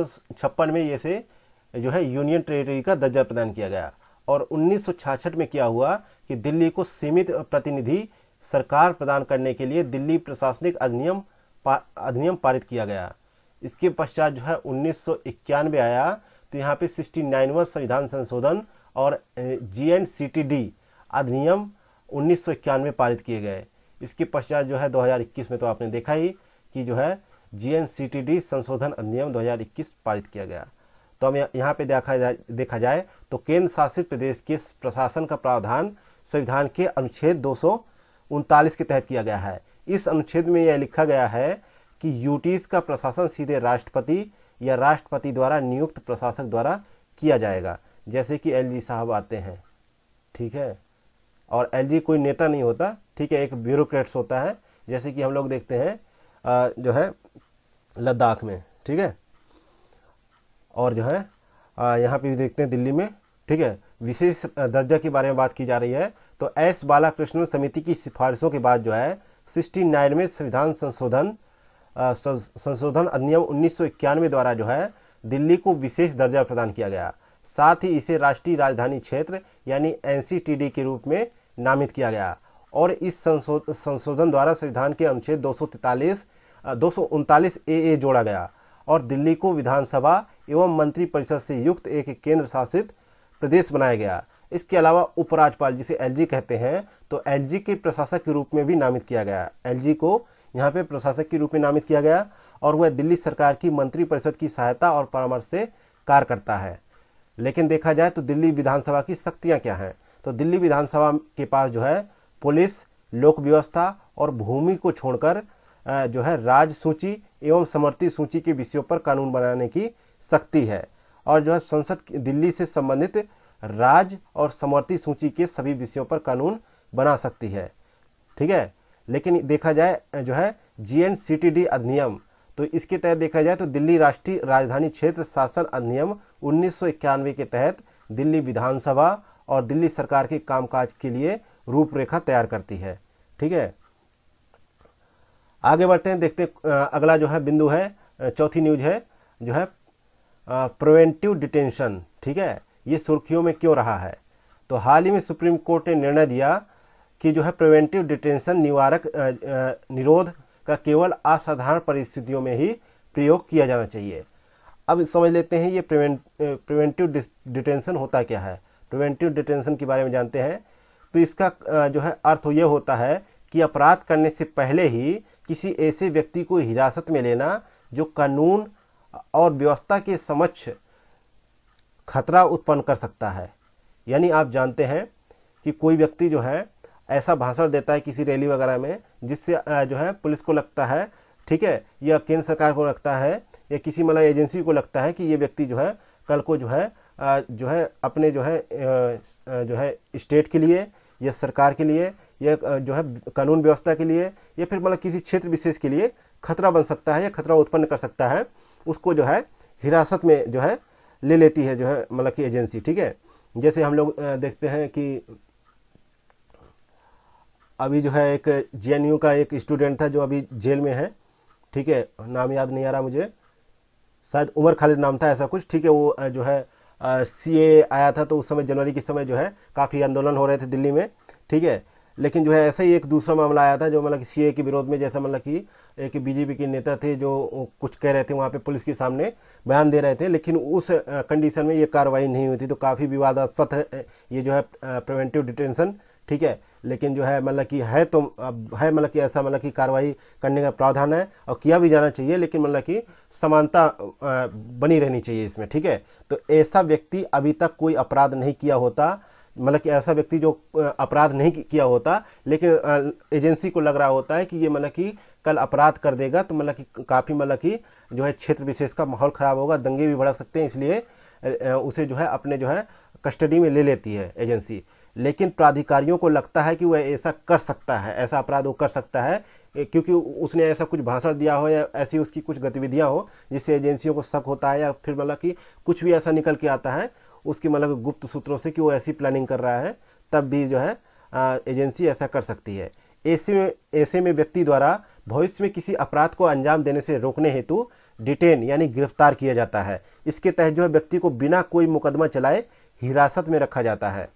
में ये से जो है यूनियन टेरेटरी का दर्जा प्रदान किया गया और 1966 में क्या हुआ कि दिल्ली को सीमित प्रतिनिधि सरकार प्रदान करने के लिए दिल्ली प्रशासनिक अधिनियम पा, अधिनियम पारित किया गया इसके पश्चात जो है उन्नीस आया तो यहाँ पे सिक्सटी नाइनवर संविधान संशोधन और G N C T D अधिनियम उन्नीस पारित किए गए इसके पश्चात जो है 2021 में तो आपने देखा ही कि जो है G N C T D संशोधन अधिनियम 2021 पारित किया गया तो हम यहाँ पे देखा जाए देखा जाए तो केंद्र शासित प्रदेश के प्रशासन का प्रावधान संविधान के अनुच्छेद दो के तहत किया गया है इस अनुच्छेद में यह लिखा गया है कि यूटीज का प्रशासन सीधे राष्ट्रपति या राष्ट्रपति द्वारा नियुक्त प्रशासक द्वारा किया जाएगा जैसे कि एल साहब आते हैं ठीक है और एल कोई नेता नहीं होता ठीक है एक ब्यूरोक्रेट्स होता है जैसे कि हम लोग देखते हैं जो है लद्दाख में ठीक है और जो है यहाँ पे भी देखते हैं दिल्ली में ठीक है विशेष दर्जा के बारे में बात की जा रही है तो एस बालाकृष्णन समिति की सिफारिशों के बाद जो है सिक्सटी नाइन में संविधान संशोधन संशोधन अधिनियम उन्नीस द्वारा जो है दिल्ली को विशेष दर्जा प्रदान किया गया साथ ही इसे राष्ट्रीय राजधानी क्षेत्र यानी एन के रूप में नामित किया गया और इस संशोधन द्वारा संविधान के अनुच्छेद दो सौ ए ए जोड़ा गया और दिल्ली को विधानसभा एवं मंत्रिपरिषद से युक्त एक केंद्र शासित प्रदेश बनाया गया इसके अलावा उपराज्यपाल जिसे एलजी कहते हैं तो एलजी के प्रशासक के रूप में भी नामित किया गया एलजी को यहाँ पे प्रशासक के रूप में नामित किया गया और वह दिल्ली सरकार की मंत्रिपरिषद की सहायता और परामर्श से कार्य करता है लेकिन देखा जाए तो दिल्ली विधानसभा की शक्तियाँ क्या हैं तो दिल्ली विधानसभा के पास जो है पुलिस लोक व्यवस्था और भूमि को छोड़कर जो है राज सूची एवं समर्थी सूची के विषयों पर कानून बनाने की शक्ति है और जो है संसद दिल्ली से संबंधित राज और समर्थी सूची के सभी विषयों पर कानून बना सकती है ठीक है लेकिन देखा जाए जो है G N C T D अधिनियम तो इसके तहत देखा जाए तो दिल्ली राष्ट्रीय राजधानी क्षेत्र शासन अधिनियम उन्नीस के तहत दिल्ली विधानसभा और दिल्ली सरकार के कामकाज के लिए रूपरेखा तैयार करती है ठीक है आगे बढ़ते हैं देखते हैं अगला जो है बिंदु है चौथी न्यूज है जो है प्रिवेंटिव डिटेंशन ठीक है ये सुर्खियों में क्यों रहा है तो हाल ही में सुप्रीम कोर्ट ने निर्णय दिया कि जो है प्रिवेंटिव डिटेंशन निवारक निरोध का केवल असाधारण परिस्थितियों में ही प्रयोग किया जाना चाहिए अब समझ लेते हैं ये प्रिवेंट प्रिवेंटिव डिटेंशन होता क्या है प्रिवेंटिव डिटेंशन के बारे में जानते हैं तो इसका जो है अर्थ ये होता है कि अपराध करने से पहले ही किसी ऐसे व्यक्ति को हिरासत में लेना जो कानून और व्यवस्था के समक्ष खतरा उत्पन्न कर सकता है यानी आप जानते हैं कि कोई व्यक्ति जो है ऐसा भाषण देता है किसी रैली वगैरह में जिससे जो है पुलिस को लगता है ठीक है या केंद्र सरकार को लगता है या किसी मतलब एजेंसी को लगता है कि ये व्यक्ति जो है कल को जो है जो है अपने जो है जो है स्टेट के लिए या सरकार के लिए यह जो है कानून व्यवस्था के लिए या फिर मतलब किसी क्षेत्र विशेष के लिए खतरा बन सकता है या खतरा उत्पन्न कर सकता है उसको जो है हिरासत में जो है ले लेती है जो है मतलब की एजेंसी ठीक है जैसे हम लोग देखते हैं कि अभी जो है एक जे का एक स्टूडेंट था जो अभी जेल में है ठीक है नाम याद नहीं आ रहा मुझे शायद उमर खालिद नाम था ऐसा कुछ ठीक है वो जो है सी ए आया था तो उस समय जनवरी के समय जो है काफ़ी आंदोलन हो रहे थे दिल्ली में ठीक है लेकिन जो है ऐसा ही एक दूसरा मामला आया था जो मतलब कि सी के विरोध में जैसा मतलब कि एक बीजेपी के नेता थे जो कुछ कह रहे थे वहाँ पे पुलिस के सामने बयान दे रहे थे लेकिन उस कंडीशन में ये कार्रवाई नहीं हुई थी तो काफ़ी विवादास्पद है ये जो है प्रिवेंटिव डिटेंशन ठीक है लेकिन जो है मतलब कि है तो है मतलब कि ऐसा मतलब कि कार्रवाई करने का प्रावधान है और किया भी जाना चाहिए लेकिन मतलब कि समानता बनी रहनी चाहिए इसमें ठीक है तो ऐसा व्यक्ति अभी तक कोई अपराध नहीं किया होता मतलब कि ऐसा व्यक्ति जो अपराध नहीं किया होता लेकिन एजेंसी को लग रहा होता है कि ये मतलब कि कल अपराध कर देगा तो मतलब कि काफ़ी मतलब कि जो है क्षेत्र विशेष का माहौल ख़राब होगा दंगे भी भड़क सकते हैं इसलिए उसे जो है अपने जो है कस्टडी में ले लेती है एजेंसी लेकिन प्राधिकारियों को लगता है कि वह ऐसा कर सकता है ऐसा अपराध वो कर सकता है क्योंकि उसने ऐसा कुछ भाषण दिया हो या ऐसी उसकी कुछ गतिविधियाँ हो जिससे एजेंसियों को शक होता है या फिर मतलब कि कुछ भी ऐसा निकल के आता है उसकी मतलब गुप्त सूत्रों से कि वो ऐसी प्लानिंग कर रहा है तब भी जो है आ, एजेंसी ऐसा कर सकती है ऐसे में ऐसे में व्यक्ति द्वारा भविष्य में किसी अपराध को अंजाम देने से रोकने हेतु डिटेन यानी गिरफ्तार किया जाता है इसके तहत जो है व्यक्ति को बिना कोई मुकदमा चलाए हिरासत में रखा जाता है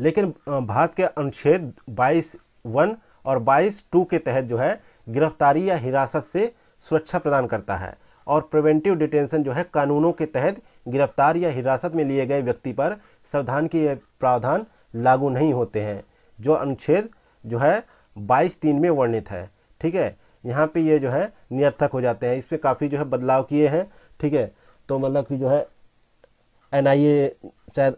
लेकिन भारत के अनुच्छेद बाईस वन और बाईस टू के तहत जो है गिरफ्तारी या हिरासत से सुरक्षा प्रदान करता है और प्रिवेंटिव डिटेंशन जो है कानूनों के तहत गिरफ्तार या हिरासत में लिए गए व्यक्ति पर संविधान के प्रावधान लागू नहीं होते हैं जो अनुच्छेद जो है बाईस तीन में वर्णित है ठीक है यहाँ पे ये जो है निरर्थक हो जाते हैं इसमें काफ़ी जो है बदलाव किए हैं ठीक है तो मतलब कि जो है एन शायद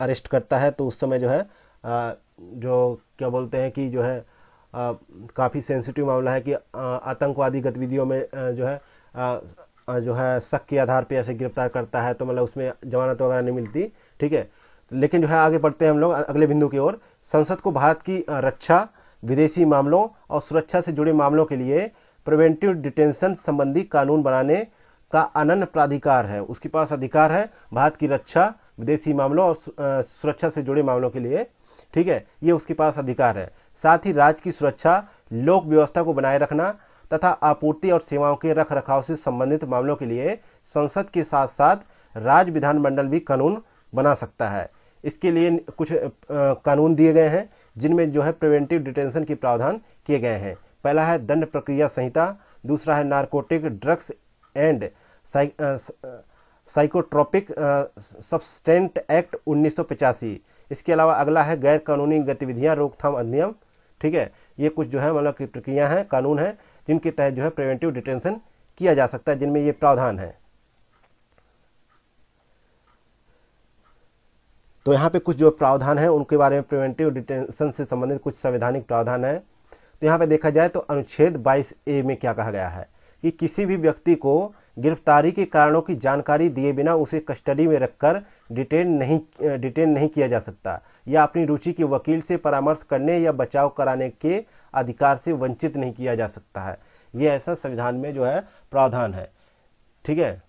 अरेस्ट करता है तो उस समय जो है आ, जो क्या बोलते हैं कि जो है काफ़ी सेंसिटिव मामला है कि आतंकवादी गतिविधियों में जो है जो है शक के आधार पे ऐसे गिरफ्तार करता है तो मतलब उसमें जमानत वगैरह नहीं मिलती ठीक है लेकिन जो है आगे बढ़ते हैं हम लोग अगले बिंदु की ओर संसद को भारत की रक्षा विदेशी मामलों और सुरक्षा से जुड़े मामलों के लिए प्रिवेंटिव डिटेंशन संबंधी कानून बनाने का अनन्य प्राधिकार है उसके पास अधिकार है भारत की रक्षा विदेशी मामलों और सुरक्षा से जुड़े मामलों के लिए ठीक है ये उसके पास अधिकार है साथ ही राज्य की सुरक्षा लोक व्यवस्था को बनाए रखना तथा आपूर्ति और सेवाओं के रख रखाव से संबंधित मामलों के लिए संसद के साथ साथ राज्य विधानमंडल भी कानून बना सकता है इसके लिए कुछ कानून दिए गए हैं जिनमें जो है प्रिवेंटिव डिटेंशन के प्रावधान किए गए हैं पहला है दंड प्रक्रिया संहिता दूसरा है narcotic drugs and psychotropic substance act उन्नीस इसके अलावा अगला है गैर कानूनी गतिविधियां रोकथाम अधिनियम ठीक है ये कुछ जो है मतलब की प्रक्रिया हैं कानून हैं जिनके तहत जो है प्रिवेंटिव डिटेंशन किया जा सकता है जिनमें ये प्रावधान है तो यहाँ पे कुछ जो प्रावधान है उनके बारे में प्रिवेंटिव डिटेंशन से संबंधित कुछ संवैधानिक प्रावधान है तो यहाँ पे देखा जाए तो अनुच्छेद 22 ए में क्या कहा गया है कि किसी भी व्यक्ति को गिरफ्तारी के कारणों की जानकारी दिए बिना उसे कस्टडी में रखकर डिटेन नहीं डिटेन नहीं किया जा सकता या अपनी रुचि के वकील से परामर्श करने या बचाव कराने के अधिकार से वंचित नहीं किया जा सकता है ये ऐसा संविधान में जो है प्रावधान है ठीक है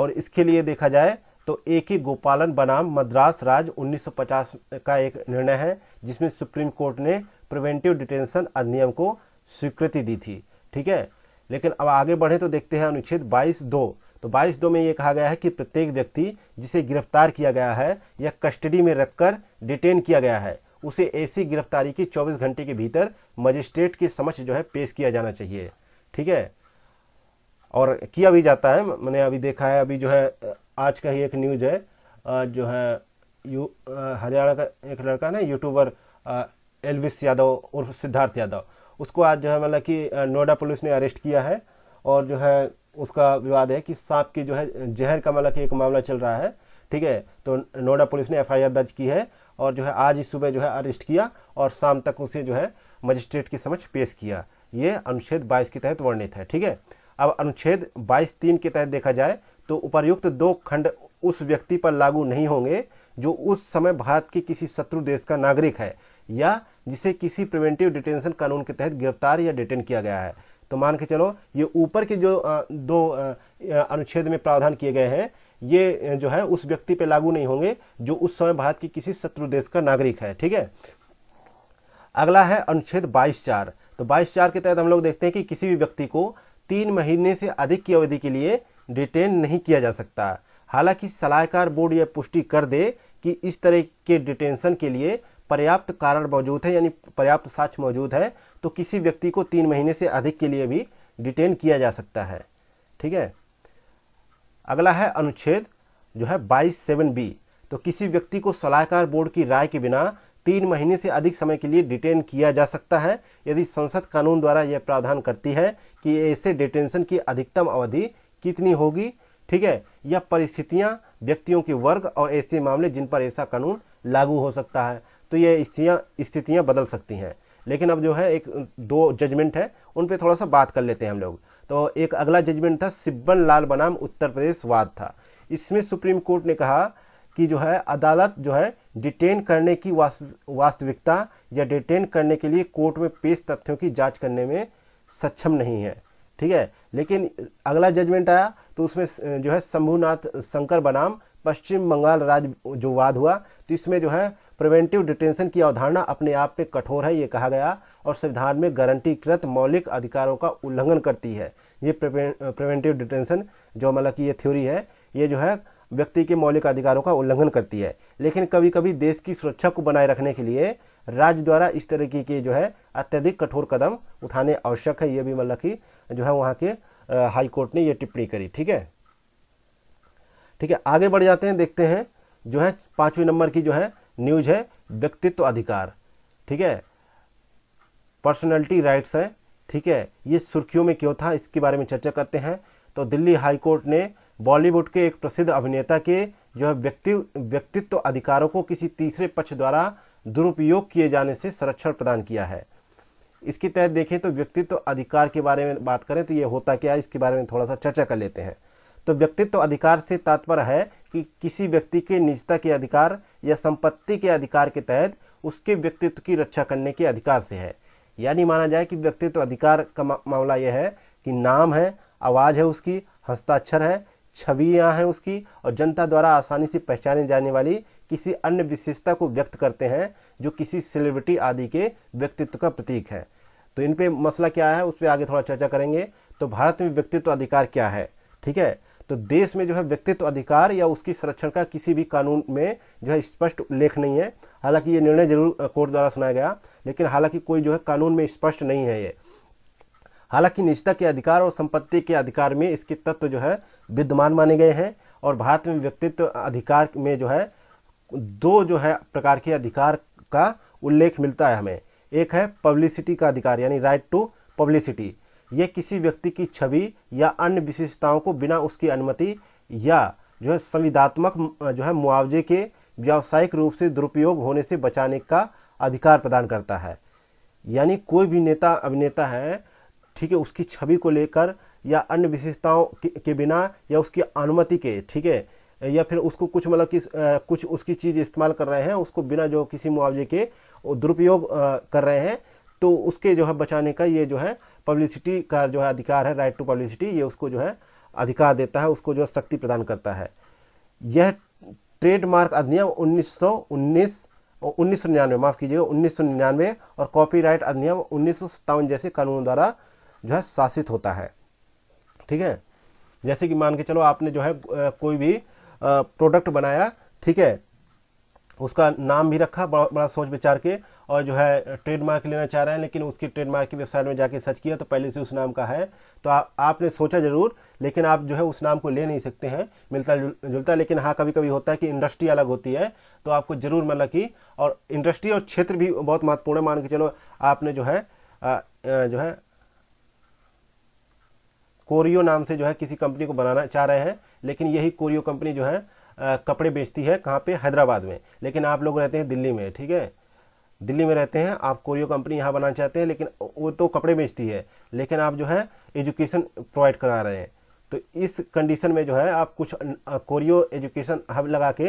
और इसके लिए देखा जाए तो एक ही गोपालन बनाम मद्रास राज 1950 का एक निर्णय है जिसमें सुप्रीम कोर्ट ने प्रिवेंटिव डिटेंशन अधिनियम को स्वीकृति दी थी ठीक है लेकिन अब आगे बढ़े तो देखते हैं अनुच्छेद बाईस दो तो बाईस दो में ये कहा गया है कि प्रत्येक व्यक्ति जिसे गिरफ्तार किया गया है या कस्टडी में रखकर डिटेन किया गया है उसे ऐसी गिरफ्तारी की 24 घंटे के भीतर मजिस्ट्रेट के समक्ष जो है पेश किया जाना चाहिए ठीक है और किया भी जाता है मैंने अभी देखा है अभी जो है आज का ही एक न्यूज है जो है यू हरियाणा का एक लड़का ना यूट्यूबर एलविस यादव उर्फ सिद्धार्थ यादव उसको आज जो है मतलब कि नोएडा पुलिस ने अरेस्ट किया है और जो है उसका विवाद है कि सांप की जो है जहर का मतलब कि एक मामला चल रहा है ठीक है तो नोएडा पुलिस ने एफआईआर दर्ज की है और जो है आज इस सुबह जो है अरेस्ट किया और शाम तक उसे जो है मजिस्ट्रेट की समझ पेश किया ये अनुच्छेद बाईस के तहत वर्णित है ठीक है अब अनुच्छेद बाईस तीन के तहत देखा जाए तो उपरयुक्त दो खंड उस व्यक्ति पर लागू नहीं होंगे जो उस समय भारत के किसी शत्रु देश का नागरिक है या जिसे किसी प्रिवेंटिव डिटेंशन कानून के तहत गिरफ्तार या डिटेन किया गया है तो मान के चलो ये ऊपर के जो दो अनुच्छेद में प्रावधान किए गए हैं ये जो है उस व्यक्ति पे लागू नहीं होंगे जो उस समय भारत के किसी शत्रु देश का नागरिक है ठीक है अगला है अनुच्छेद बाईस चार तो बाईस चार के तहत हम लोग देखते हैं कि किसी भी व्यक्ति को तीन महीने से अधिक की अवधि के लिए डिटेन नहीं किया जा सकता हालांकि सलाहकार बोर्ड यह पुष्टि कर दे कि इस तरह के डिटेंशन के लिए पर्याप्त कारण मौजूद है यानी पर्याप्त साक्ष्य मौजूद है तो किसी व्यक्ति को तीन महीने से अधिक के लिए भी डिटेन किया जा सकता है ठीक है अगला है अनुच्छेद जो है बाईस सेवन बी तो किसी व्यक्ति को सलाहकार बोर्ड की राय के बिना तीन महीने से अधिक समय के लिए डिटेन किया जा सकता है यदि संसद कानून द्वारा यह प्रावधान करती है कि ऐसे डिटेंशन की अधिकतम अवधि कितनी होगी ठीक है यह परिस्थितियां व्यक्तियों के वर्ग और ऐसे मामले जिन पर ऐसा कानून लागू हो सकता है तो ये स्थितियाँ स्थितियाँ बदल सकती हैं लेकिन अब जो है एक दो जजमेंट है उन पर थोड़ा सा बात कर लेते हैं हम लोग तो एक अगला जजमेंट था सिब्बन लाल बनाम उत्तर प्रदेश वाद था इसमें सुप्रीम कोर्ट ने कहा कि जो है अदालत जो है डिटेन करने की वास्तविकता या डिटेन करने के लिए कोर्ट में पेश तथ्यों की जांच करने में सक्षम नहीं है ठीक है लेकिन अगला जजमेंट आया तो उसमें जो है शंभुनाथ शंकर बनाम पश्चिम बंगाल राज्य जो वाद हुआ तो इसमें जो है प्रिवेंटिव डिटेंशन की अवधारणा अपने आप पे कठोर है ये कहा गया और संविधान में गारंटीकृत मौलिक अधिकारों का उल्लंघन करती है ये प्रिवेंटिव डिटेंशन जो मतलब कि ये थ्योरी है ये जो है व्यक्ति के मौलिक अधिकारों का उल्लंघन करती है लेकिन कभी कभी देश की सुरक्षा को बनाए रखने के लिए राज्य द्वारा इस तरीके के जो है अत्यधिक कठोर कदम उठाने आवश्यक है ये भी मतलब कि जो है वहाँ के हाईकोर्ट ने ये टिप्पणी करी ठीक है ठीक है आगे बढ़ जाते हैं देखते हैं जो है पांचवी नंबर की जो है न्यूज है व्यक्तित्व अधिकार ठीक है पर्सनैलिटी राइट्स है ठीक है ये सुर्खियों में क्यों था इसके बारे में चर्चा करते हैं तो दिल्ली हाईकोर्ट ने बॉलीवुड के एक प्रसिद्ध अभिनेता के जो है व्यक्ति व्यक्तित्व अधिकारों को किसी तीसरे पक्ष द्वारा दुरुपयोग किए जाने से संरक्षण प्रदान किया है इसके तहत देखें तो व्यक्तित्व अधिकार के बारे में बात करें तो ये होता क्या है इसके बारे में थोड़ा सा चर्चा कर लेते हैं तो व्यक्तित्व तो अधिकार से तात्पर्य है कि किसी व्यक्ति के निजता के अधिकार या संपत्ति के अधिकार के तहत उसके व्यक्तित्व की रक्षा करने के अधिकार से है यानी माना जाए कि व्यक्तित्व तो अधिकार का मामला यह है कि नाम है आवाज़ है उसकी हस्ताक्षर है छवियाँ हैं उसकी और जनता द्वारा आसानी से पहचाने जाने वाली किसी अन्य विशेषता को व्यक्त करते हैं जो किसी सेलिब्रिटी आदि के व्यक्तित्व का प्रतीक है तो इन पे मसला क्या है उस पर आगे थोड़ा चर्चा करेंगे तो भारत में व्यक्तित्व अधिकार क्या है ठीक है तो देश में जो है व्यक्तित्व अधिकार या उसकी संरक्षण का किसी भी कानून में जो है स्पष्ट उल्लेख नहीं है हालांकि ये निर्णय जरूर कोर्ट द्वारा सुनाया गया लेकिन हालांकि कोई जो है कानून में स्पष्ट नहीं है ये हालांकि निजता के अधिकार और संपत्ति के अधिकार में इसके तत्व जो है विद्यमान माने गए हैं और भारत में व्यक्तित्व अधिकार में जो है दो जो है प्रकार के अधिकार का उल्लेख मिलता है हमें एक है पब्लिसिटी का अधिकार यानी राइट टू पब्लिसिटी ये किसी व्यक्ति की छवि या अन्य विशेषताओं को बिना उसकी अनुमति या जो है संविधात्मक जो है मुआवजे के व्यावसायिक रूप से दुरुपयोग होने से बचाने का अधिकार प्रदान करता है यानी कोई भी नेता अभिनेता है ठीक है उसकी छवि को लेकर या अन्य विशेषताओं के बिना या उसकी अनुमति के ठीक है या फिर उसको कुछ मतलब कि कुछ उसकी चीज़ इस्तेमाल कर रहे हैं उसको बिना जो किसी मुआवजे के दुरुपयोग कर रहे हैं तो उसके जो है बचाने का ये जो है पब्लिसिटी का जो है अधिकार है राइट टू पब्लिसिटी ये उसको जो है अधिकार देता है उसको जो है शक्ति प्रदान करता है यह ट्रेडमार्क अधिनियम उन्नीस सौ उन्नीस उन्नीस सौ निन्यानवे माफ़ कीजिएगा उन्नीस सौ निन्यानवे और कॉपीराइट अधिनियम उन्नीस सौ जैसे कानूनों द्वारा जो है शासित होता है ठीक है जैसे कि मान के चलो आपने जो है कोई भी प्रोडक्ट बनाया ठीक है उसका नाम भी रखा बड़ा बड़ा सोच विचार के और जो है ट्रेडमार्क लेना चाह रहे हैं लेकिन उसकी ट्रेडमार्क की वेबसाइट में जाके सर्च किया तो पहले से उस नाम का है तो आ, आपने सोचा ज़रूर लेकिन आप जो है उस नाम को ले नहीं सकते हैं मिलता जुलता लेकिन हाँ कभी कभी होता है कि इंडस्ट्री अलग होती है तो आपको ज़रूर मतलब कि और इंडस्ट्री और क्षेत्र भी बहुत महत्वपूर्ण है मान के चलो आपने जो है आ, जो है कोरियो नाम से जो है किसी कंपनी को बनाना चाह रहे हैं लेकिन यही कोरियो कंपनी जो है कपड़े बेचती है कहाँ पे हैदराबाद में लेकिन आप लोग रहते हैं दिल्ली में ठीक है दिल्ली में रहते हैं आप कोरियो कंपनी यहाँ बनाना चाहते हैं लेकिन वो तो कपड़े बेचती है लेकिन आप जो है एजुकेशन प्रोवाइड करा रहे हैं तो इस कंडीशन में जो है आप कुछ कोरियो एजुकेशन हब लगा के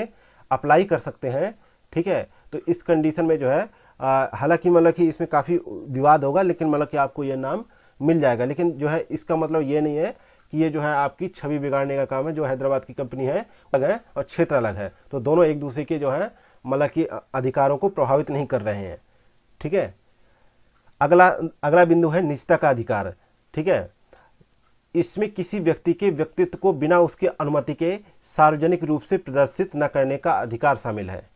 अप्लाई कर सकते हैं ठीक है तो इस कंडीशन में जो है हालांकि मतलब कि इसमें काफ़ी विवाद होगा लेकिन मतलब कि आपको यह नाम मिल जाएगा लेकिन जो है इसका मतलब ये नहीं है कि ये जो है आपकी छवि बिगाड़ने का काम है जो हैदराबाद की कंपनी है अलग है और क्षेत्र अलग है तो दोनों एक दूसरे के जो है मतलब कि अधिकारों को प्रभावित नहीं कर रहे हैं ठीक है अगला अगला बिंदु है निजता का अधिकार ठीक है इसमें किसी व्यक्ति के व्यक्तित्व को बिना उसकी अनुमति के सार्वजनिक रूप से प्रदर्शित न करने का अधिकार शामिल है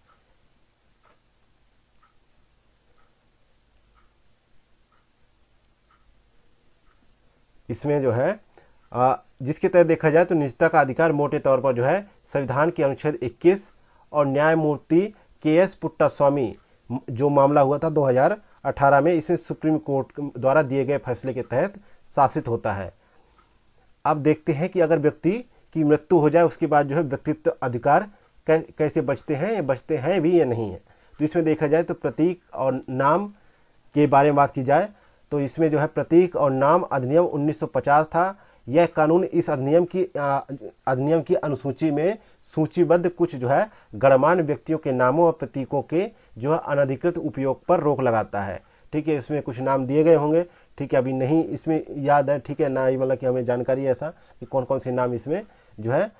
इसमें जो है जिसके तहत देखा जाए तो निजता का अधिकार मोटे तौर पर जो है संविधान के अनुच्छेद 21 और न्यायमूर्ति के एस पुट्टास्वामी जो मामला हुआ था 2018 में इसमें सुप्रीम कोर्ट द्वारा दिए गए फैसले के तहत शासित होता है अब देखते हैं कि अगर व्यक्ति की मृत्यु हो जाए उसके बाद जो है व्यक्तित्व अधिकार कैसे बचते हैं बचते हैं भी या नहीं है तो इसमें देखा जाए तो प्रतीक और नाम के बारे में बात की जाए तो इसमें जो है प्रतीक और नाम अधिनियम 1950 था यह कानून इस अधिनियम की अधिनियम की अनुसूची में सूचीबद्ध कुछ जो है गणमान्य व्यक्तियों के नामों और प्रतीकों के जो है अनधिकृत उपयोग पर रोक लगाता है ठीक है इसमें कुछ नाम दिए गए होंगे ठीक है अभी नहीं इसमें याद है ठीक है ना ही मतलब कि हमें जानकारी है ऐसा कि कौन कौन से नाम इसमें जो है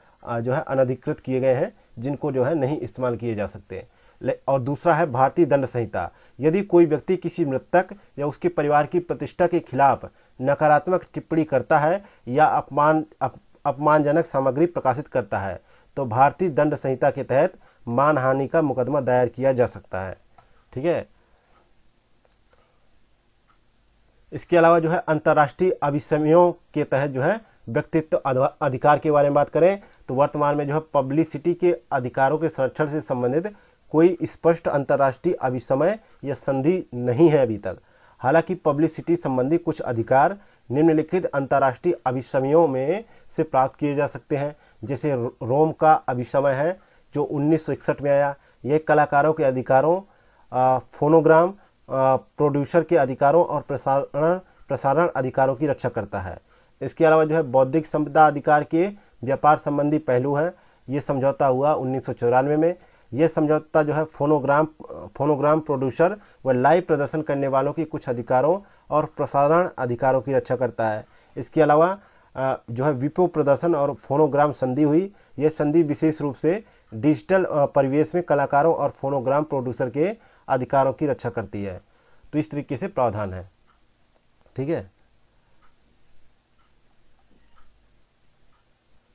जो है अनधिकृत किए गए हैं जिनको जो है नहीं इस्तेमाल किए जा सकते और दूसरा है भारतीय दंड संहिता यदि कोई व्यक्ति किसी मृतक या उसके परिवार की प्रतिष्ठा के खिलाफ नकारात्मक टिप्पणी करता है या अपमान अप, अपमानजनक सामग्री प्रकाशित करता है तो भारतीय दंड संहिता के तहत मानहानि का मुकदमा दायर किया जा सकता है ठीक है इसके अलावा जो है अंतर्राष्ट्रीय अभिसमयों के तहत जो है व्यक्तित्व अधिकार के बारे में बात करें तो वर्तमान में जो है पब्लिसिटी के अधिकारों के संरक्षण से संबंधित कोई स्पष्ट अंतर्राष्ट्रीय अभिसमय या संधि नहीं है अभी तक हालांकि पब्लिसिटी संबंधी कुछ अधिकार निम्नलिखित अंतर्राष्ट्रीय अभिसमयों में से प्राप्त किए जा सकते हैं जैसे रोम का अभिसमय है जो उन्नीस में आया यह कलाकारों के अधिकारों फोनोग्राम प्रोड्यूसर के अधिकारों और प्रसारण प्रसारण अधिकारों की रक्षा करता है इसके अलावा जो है बौद्धिक संपदा अधिकार के व्यापार संबंधी पहलू हैं ये समझौता हुआ उन्नीस में यह समझौता जो है फोनोग्राम फोनोग्राम प्रोड्यूसर व लाइव प्रदर्शन करने वालों की कुछ अधिकारों और प्रसारण अधिकारों की रक्षा करता है इसके अलावा जो है विपो प्रदर्शन और फोनोग्राम संधि हुई यह संधि विशेष रूप से डिजिटल परिवेश में कलाकारों और फोनोग्राम प्रोड्यूसर के अधिकारों की रक्षा करती है तो इस तरीके से प्रावधान है ठीक है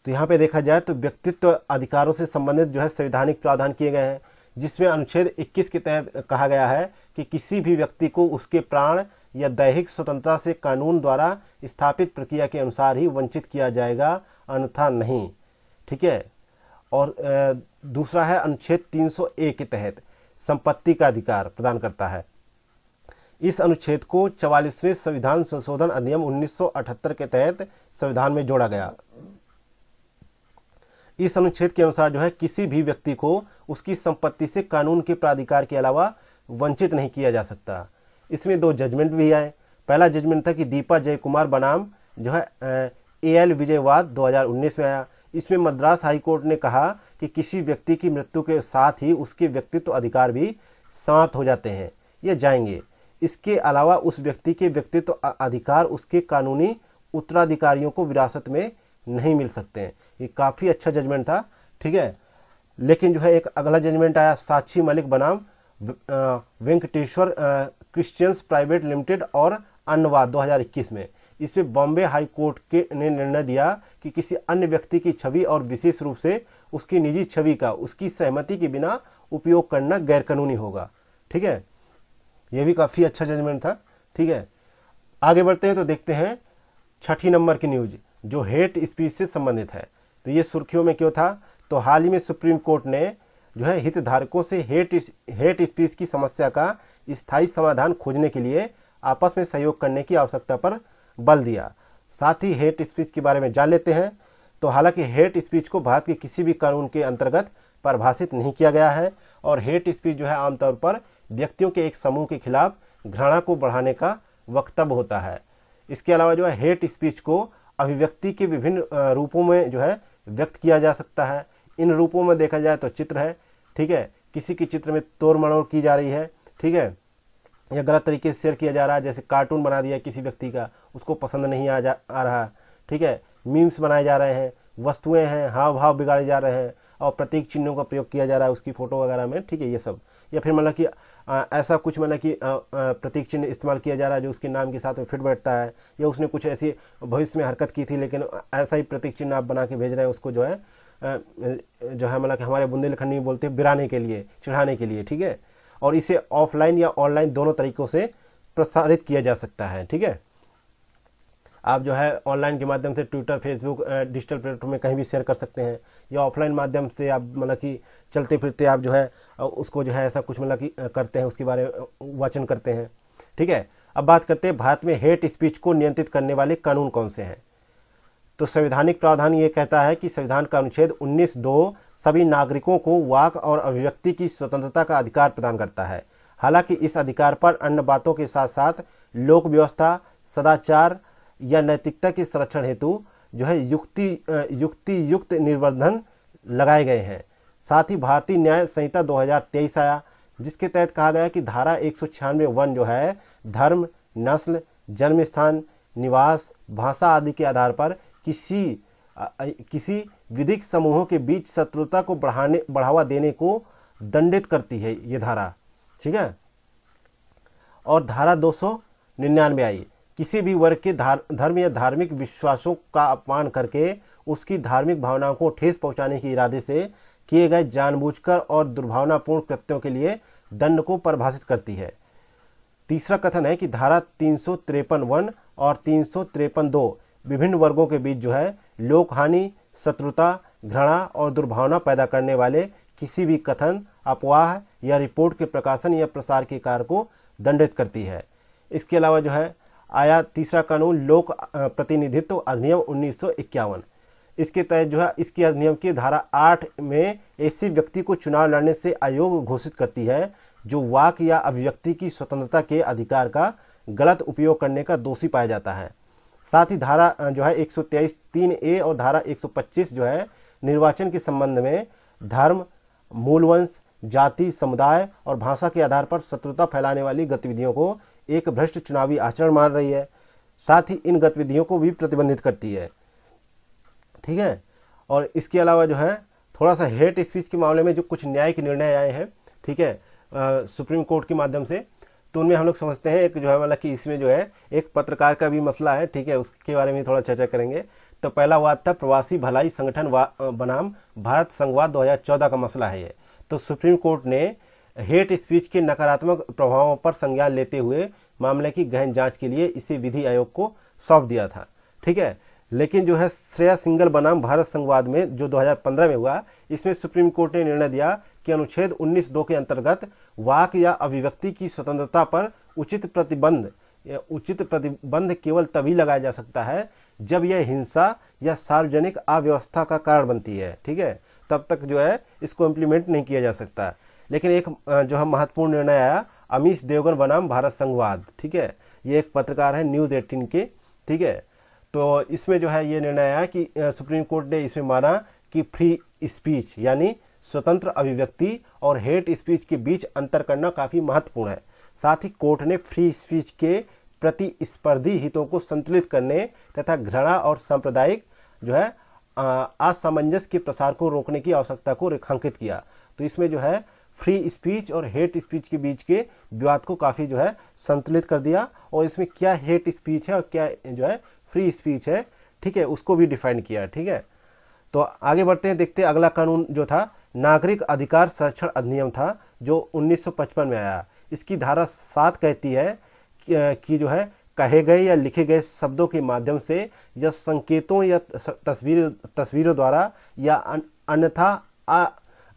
तो यहाँ पे देखा जाए तो व्यक्तित्व अधिकारों से संबंधित जो है संवैधानिक प्रावधान किए गए हैं जिसमें अनुच्छेद 21 के तहत कहा गया है कि किसी भी व्यक्ति को उसके प्राण या दैहिक स्वतंत्रता से कानून द्वारा स्थापित प्रक्रिया के अनुसार ही वंचित किया जाएगा अन्यथा नहीं ठीक है और दूसरा है अनुच्छेद 301 के तहत संपत्ति का अधिकार प्रदान करता है इस अनुच्छेद को चवालीसवें संविधान संशोधन अधिनियम 1978 के तहत संविधान में जोड़ा गया इस अनुच्छेद के अनुसार जो है किसी भी व्यक्ति को उसकी संपत्ति से कानून के प्राधिकार के अलावा वंचित नहीं किया जा सकता इसमें दो जजमेंट भी आए पहला जजमेंट था कि दीपा जय कुमार बनाम जो है ए एल विजयवाद दो में आया इसमें मद्रास हाईकोर्ट ने कहा कि किसी व्यक्ति की मृत्यु के साथ ही उसके व्यक्तित्व अधिकार भी समाप्त हो जाते हैं या जाएंगे इसके अलावा उस व्यक्ति के व्यक्तित्व अधिकार उसके कानूनी उत्तराधिकारियों को विरासत में नहीं मिल सकते हैं ये काफ़ी अच्छा जजमेंट था ठीक है लेकिन जो है एक अगला जजमेंट आया साक्षी मलिक बनाम वेंकटेश्वर क्रिश्चियंस प्राइवेट लिमिटेड और अनुवाद 2021 में इस पर बॉम्बे हाई कोर्ट के ने निर्णय दिया कि किसी अन्य व्यक्ति की छवि और विशेष रूप से उसकी निजी छवि का उसकी सहमति के बिना उपयोग करना गैरकानूनी होगा ठीक है यह भी काफ़ी अच्छा जजमेंट था ठीक है आगे बढ़ते हैं तो देखते हैं छठी नंबर की न्यूज़ जो हेट स्पीच से संबंधित है तो ये सुर्खियों में क्यों था तो हाल ही में सुप्रीम कोर्ट ने जो है हितधारकों से हेट हेट स्पीच की समस्या का स्थायी समाधान खोजने के लिए आपस में सहयोग करने की आवश्यकता पर बल दिया साथ ही हेट स्पीच के बारे में जान लेते हैं तो हालांकि हेट स्पीच को भारत के किसी भी कानून के अंतर्गत परिभाषित नहीं किया गया है और हेट स्पीच जो है आमतौर पर व्यक्तियों के एक समूह के खिलाफ घृणा को बढ़ाने का वक्तव्य होता है इसके अलावा जो है हेट स्पीच को अभिव्यक्ति के विभिन्न रूपों में जो है व्यक्त किया जा सकता है इन रूपों में देखा जाए तो चित्र है ठीक है किसी के चित्र में तोड़ मड़ोड़ की जा रही है ठीक है या गलत तरीके से शेयर किया जा रहा है जैसे कार्टून बना दिया किसी व्यक्ति का उसको पसंद नहीं आ जा आ रहा ठीक है मीम्स बनाए जा रहे हैं वस्तुएं हैं हाव भाव बिगाड़े जा रहे हैं और प्रतीक चिन्हों का प्रयोग किया जा रहा है उसकी फ़ोटो वगैरह में ठीक है ये सब या फिर मतलब कि आ, ऐसा कुछ मतलब कि प्रतीक चिन्ह इस्तेमाल किया जा रहा है जो उसके नाम के साथ में फिट बैठता है या उसने कुछ ऐसी भविष्य में हरकत की थी लेकिन ऐसा ही प्रतीक चिन्ह आप बना के भेज रहे हैं उसको जो है जो है मतलब कि हमारे बुंदेलखंड में बोलते हैं बिराने के लिए चढ़ाने के लिए ठीक है और इसे ऑफलाइन या ऑनलाइन दोनों तरीक़ों से प्रसारित किया जा सकता है ठीक है आप जो है ऑनलाइन के माध्यम से ट्विटर फेसबुक डिजिटल प्लेटफॉर्म में कहीं भी शेयर कर सकते हैं या ऑफलाइन माध्यम से आप मतलब कि चलते फिरते आप जो है उसको जो है ऐसा कुछ मतलब कि करते हैं उसके बारे में वाचन करते हैं ठीक है अब बात करते हैं भारत में हेट स्पीच को नियंत्रित करने वाले कानून कौन से हैं तो संवैधानिक प्रावधान ये कहता है कि संविधान का अनुच्छेद उन्नीस दो सभी नागरिकों को वाक और अभिव्यक्ति की स्वतंत्रता का अधिकार प्रदान करता है हालांकि इस अधिकार पर अन्य बातों के साथ साथ लोक व्यवस्था सदाचार या नैतिकता के संरक्षण हेतु जो है युक्ति युक्ति युक्त निर्बंधन लगाए गए हैं साथ ही भारतीय न्याय संहिता 2023 आया जिसके तहत कहा गया कि धारा एक सौ वन जो है धर्म नस्ल जन्म स्थान निवास भाषा आदि के आधार पर किसी किसी विधिक समूहों के बीच शत्रुता को बढ़ाने बढ़ावा देने को दंडित करती है ये धारा ठीक है और धारा दो सौ निन्यानवे आई किसी भी वर्ग के धार, धर्म या धार्मिक विश्वासों का अपमान करके उसकी धार्मिक भावनाओं को ठेस पहुंचाने के इरादे से किए गए जानबूझकर और दुर्भावनापूर्ण कृत्यों के लिए दंड को परिभाषित करती है तीसरा कथन है कि धारा तीन सौ वन और तीन सौ दो विभिन्न वर्गों के बीच जो है लोक हानि शत्रुता घृणा और दुर्भावना पैदा करने वाले किसी भी कथन अपवाह या रिपोर्ट के प्रकाशन या प्रसार के कार्य को दंडित करती है इसके अलावा जो है आया तीसरा कानून लोक प्रतिनिधित्व अधिनियम उन्नीस इसके तहत जो है इसके अधिनियम की धारा आठ में ऐसे व्यक्ति को चुनाव लड़ने से आयोग घोषित करती है जो वाक या अभिव्यक्ति की स्वतंत्रता के अधिकार का गलत उपयोग करने का दोषी पाया जाता है साथ ही धारा जो है एक सौ तीन ए और धारा 125 जो है निर्वाचन के संबंध में धर्म मूलवंश जाति समुदाय और भाषा के आधार पर शत्रुता फैलाने वाली गतिविधियों को एक भ्रष्ट चुनावी आचरण मान रही है साथ ही इन गतिविधियों को भी प्रतिबंधित करती है ठीक है और इसके अलावा जो है थोड़ा सा हेट स्पीच के मामले में जो कुछ न्यायिक निर्णय आए हैं ठीक है आ, सुप्रीम कोर्ट के माध्यम से तो उनमें हम लोग समझते हैं एक जो है मतलब कि इसमें जो है एक पत्रकार का भी मसला है ठीक है उसके बारे में थोड़ा चर्चा करेंगे तो पहला वाद था प्रवासी भलाई संगठन बनाम भारत संघवाद 2014 का मसला है ये तो सुप्रीम कोर्ट ने हेट स्पीच के नकारात्मक प्रभावों पर संज्ञान लेते हुए मामले की गहन जांच के लिए इसे विधि आयोग को सौंप दिया था ठीक है लेकिन जो है श्रेया सिंगल बनाम भारत संवाद में जो 2015 में हुआ इसमें सुप्रीम कोर्ट ने निर्णय दिया कि अनुच्छेद 19 दो के अंतर्गत वाक या अभिव्यक्ति की स्वतंत्रता पर उचित प्रतिबंध उचित प्रतिबंध केवल तभी लगाया जा सकता है जब यह हिंसा या सार्वजनिक अव्यवस्था का कारण बनती है ठीक है तब तक जो है इसको इम्प्लीमेंट नहीं किया जा सकता लेकिन एक जो हम महत्वपूर्ण निर्णय आया अमीश देवगन बनाम भारत संघवाद ठीक है ये एक पत्रकार है न्यूज़ एटीन के ठीक है तो इसमें जो है ये निर्णय आया कि सुप्रीम कोर्ट ने इसमें माना कि फ्री स्पीच यानी स्वतंत्र अभिव्यक्ति और हेट स्पीच के बीच अंतर करना काफ़ी महत्वपूर्ण है साथ ही कोर्ट ने फ्री स्पीच के प्रतिस्पर्धी हितों को संतुलित करने तथा घृणा और सांप्रदायिक जो है असामंजस्य के प्रसार को रोकने की आवश्यकता को रेखांकित किया तो इसमें जो है फ्री स्पीच और हेट स्पीच के बीच के विवाद को काफ़ी जो है संतुलित कर दिया और इसमें क्या हेट स्पीच है और क्या जो है फ्री स्पीच है ठीक है उसको भी डिफाइन किया ठीक है तो आगे बढ़ते हैं देखते हैं अगला कानून जो था नागरिक अधिकार संरक्षण अधिनियम था जो 1955 में आया इसकी धारा सात कहती है कि जो है कहे गए या लिखे गए शब्दों के माध्यम से या संकेतों या तस्वीर तस्वीरों द्वारा या अन्यथा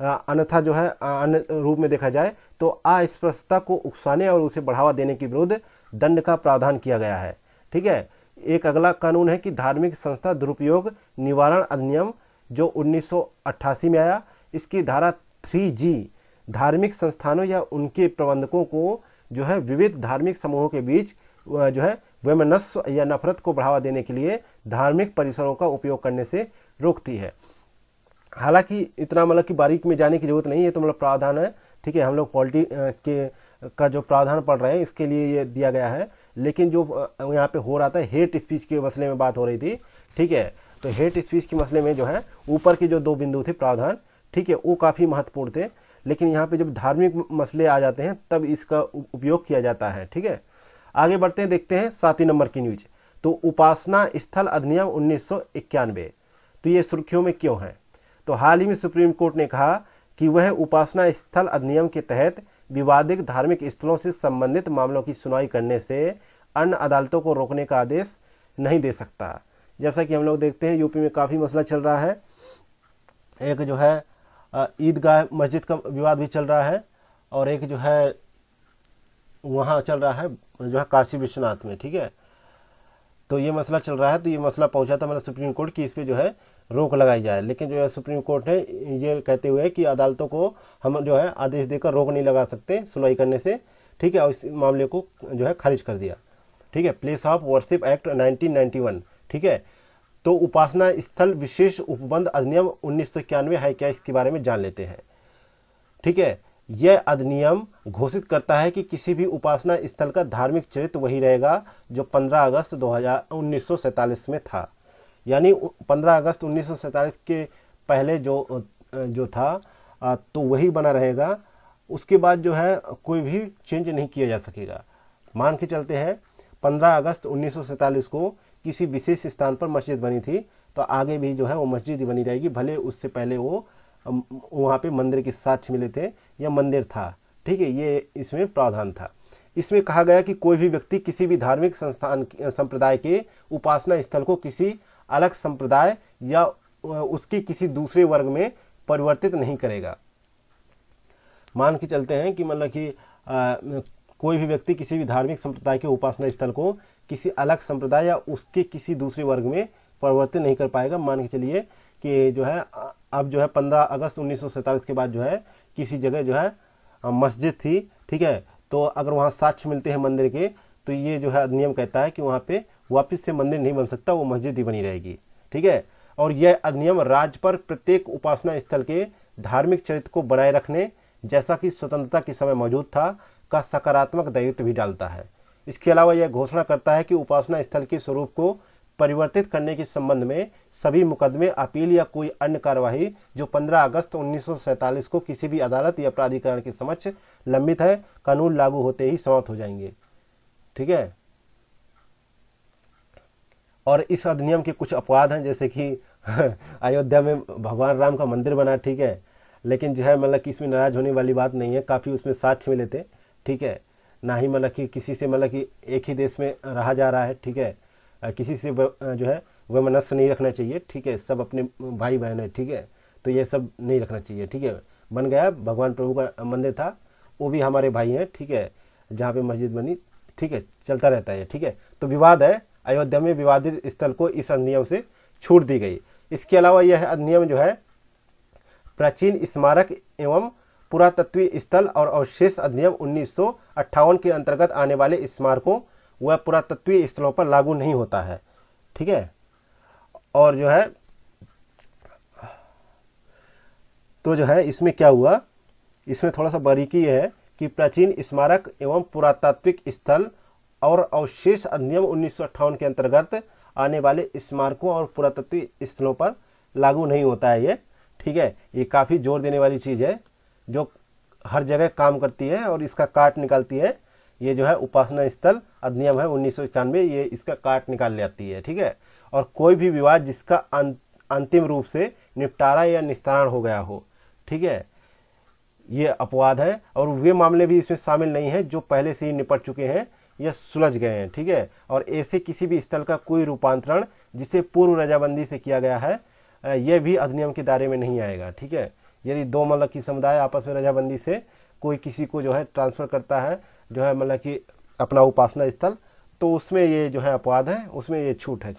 अन्यथा जो है अन्य रूप में देखा जाए तो अस्पृश्यता को उकसाने और उसे बढ़ावा देने के विरुद्ध दंड का प्रावधान किया गया है ठीक है एक अगला कानून है कि धार्मिक संस्था दुरुपयोग निवारण अधिनियम जो 1988 में आया इसकी धारा थ्री जी धार्मिक संस्थानों या उनके प्रबंधकों को जो है विविध धार्मिक समूहों के बीच जो है वैमनस्व या नफरत को बढ़ावा देने के लिए धार्मिक परिसरों का उपयोग करने से रोकती है हालांकि इतना मतलब कि बारीक में जाने की जरूरत नहीं है तो मतलब प्रावधान है ठीक है हम लोग पॉलिटी के का जो प्रावधान पढ़ रहे हैं इसके लिए ये दिया गया है लेकिन जो यहाँ पे हो रहा था हेट स्पीच के मसले में बात हो रही थी ठीक है तो हेट स्पीच के मसले में जो है ऊपर के जो दो बिंदु थे प्रावधान ठीक है वो काफ़ी महत्वपूर्ण थे लेकिन यहाँ पे जब धार्मिक मसले आ जाते हैं तब इसका उपयोग किया जाता है ठीक है आगे बढ़ते हैं देखते हैं ही नंबर की न्यूज तो उपासना स्थल अधिनियम उन्नीस तो ये सुर्खियों में क्यों है तो हाल ही में सुप्रीम कोर्ट ने कहा कि वह उपासना स्थल अधिनियम के तहत विवादित धार्मिक स्थलों से संबंधित मामलों की सुनवाई करने से अन्य अदालतों को रोकने का आदेश नहीं दे सकता जैसा कि हम लोग देखते हैं यूपी में काफ़ी मसला चल रहा है एक जो है ईदगाह मस्जिद का विवाद भी चल रहा है और एक जो है वहाँ चल रहा है जो है काशी विश्वनाथ में ठीक है तो ये मसला चल रहा है तो ये मसला पहुँचा था मतलब सुप्रीम कोर्ट की इस पर जो है रोक लगाई जाए लेकिन जो है सुप्रीम कोर्ट ने ये कहते हुए कि अदालतों को हम जो है आदेश देकर रोक नहीं लगा सकते सुनवाई करने से ठीक है और इस मामले को जो है खारिज कर दिया ठीक है प्लेस ऑफ वर्शिप एक्ट 1991 ठीक है तो उपासना स्थल विशेष उपबंध अधिनियम उन्नीस है क्या इसके बारे में जान लेते हैं ठीक है यह अधिनियम घोषित करता है कि किसी भी उपासना स्थल का धार्मिक चरित्र वही रहेगा जो 15 अगस्त दो में था यानी 15 अगस्त उन्नीस के पहले जो जो था तो वही बना रहेगा उसके बाद जो है कोई भी चेंज नहीं किया जा सकेगा मान के चलते हैं 15 अगस्त उन्नीस को किसी विशेष स्थान पर मस्जिद बनी थी तो आगे भी जो है वो मस्जिद ही बनी रहेगी भले उससे पहले वो वहाँ पे मंदिर के साक्ष मिले थे या मंदिर था ठीक है ये इसमें प्रावधान था इसमें कहा गया कि कोई भी व्यक्ति किसी भी धार्मिक संस्थान संप्रदाय के उपासना स्थल को किसी अलग संप्रदाय या उसके किसी दूसरे वर्ग में परिवर्तित नहीं करेगा मान के चलते हैं कि मतलब कि कोई भी व्यक्ति किसी भी धार्मिक संप्रदाय के उपासना स्थल को किसी अलग संप्रदाय या उसके किसी दूसरे वर्ग में परिवर्तित नहीं कर पाएगा मान के चलिए कि जो है अब जो है पंद्रह अगस्त उन्नीस के बाद जो है किसी जगह जो है मस्जिद थी ठीक है तो अगर वहाँ साक्ष्य मिलते हैं मंदिर के तो ये जो है अधिनियम कहता है कि वहाँ पे वापस से मंदिर नहीं बन सकता वो मस्जिद ही बनी रहेगी ठीक है और यह अधिनियम राज्य पर प्रत्येक उपासना स्थल के धार्मिक चरित्र को बनाए रखने जैसा कि स्वतंत्रता के समय मौजूद था का सकारात्मक दायित्व भी डालता है इसके अलावा यह घोषणा करता है कि उपासना स्थल के स्वरूप को परिवर्तित करने के संबंध में सभी मुकदमे अपील या कोई अन्य कार्यवाही जो 15 अगस्त उन्नीस को किसी भी अदालत या प्राधिकरण के समक्ष लंबित है कानून लागू होते ही समाप्त हो जाएंगे ठीक है और इस अधिनियम के कुछ अपवाद हैं जैसे कि अयोध्या में भगवान राम का मंदिर बना ठीक है लेकिन जो है मतलब कि इसमें नाराज होने वाली बात नहीं है काफ़ी उसमें साक्ष मिले थे ठीक है ना ही मतलब कि किसी से मतलब कि एक ही देश में रहा जा रहा है ठीक है किसी से जो है वह मनस्य नहीं रखना चाहिए ठीक है सब अपने भाई बहन है ठीक है तो ये सब नहीं रखना चाहिए ठीक है बन गया भगवान प्रभु का मंदिर था वो भी हमारे भाई हैं ठीक है जहाँ पे मस्जिद बनी ठीक है चलता रहता है ठीक है तो विवाद है अयोध्या में विवादित स्थल को इस अधिनियम से छूट दी गई इसके अलावा यह अधिनियम जो है प्राचीन स्मारक एवं पुरातत्वीय स्थल और अवशेष अधिनियम उन्नीस के अंतर्गत आने वाले स्मारकों व पुरातत्वीय स्थलों पर लागू नहीं होता है ठीक है और जो है तो जो है इसमें क्या हुआ इसमें थोड़ा सा बारीकी है कि प्राचीन स्मारक एवं पुरातात्विक स्थल और अवशेष अधिनियम उन्नीस के अंतर्गत आने वाले स्मारकों और पुरातत्व स्थलों पर लागू नहीं होता है ये ठीक है ये काफ़ी जोर देने वाली चीज़ है जो हर जगह काम करती है और इसका काट निकालती है ये जो है उपासना स्थल अधिनियम है उन्नीस ये इसका काट निकाल जाती है ठीक है और कोई भी विवाद जिसका अं-, अंतिम रूप से निपटारा या निस्तारण हो गया हो ठीक है ये अपवाद है और वे मामले भी इसमें शामिल नहीं हैं जो पहले से ही निपट चुके हैं या सुलझ गए हैं ठीक है और ऐसे किसी भी स्थल का कोई रूपांतरण जिसे पूर्व रजाबंदी से किया गया है यह भी अधिनियम के दायरे में नहीं आएगा ठीक है यदि दो मतलब की समुदाय आपस में रजाबंदी से कोई किसी को जो है ट्रांसफ़र करता है जो है मतलब कि अपना उपासना स्थल तो उसमें ये जो है अपवाद है उसमें ये छूट है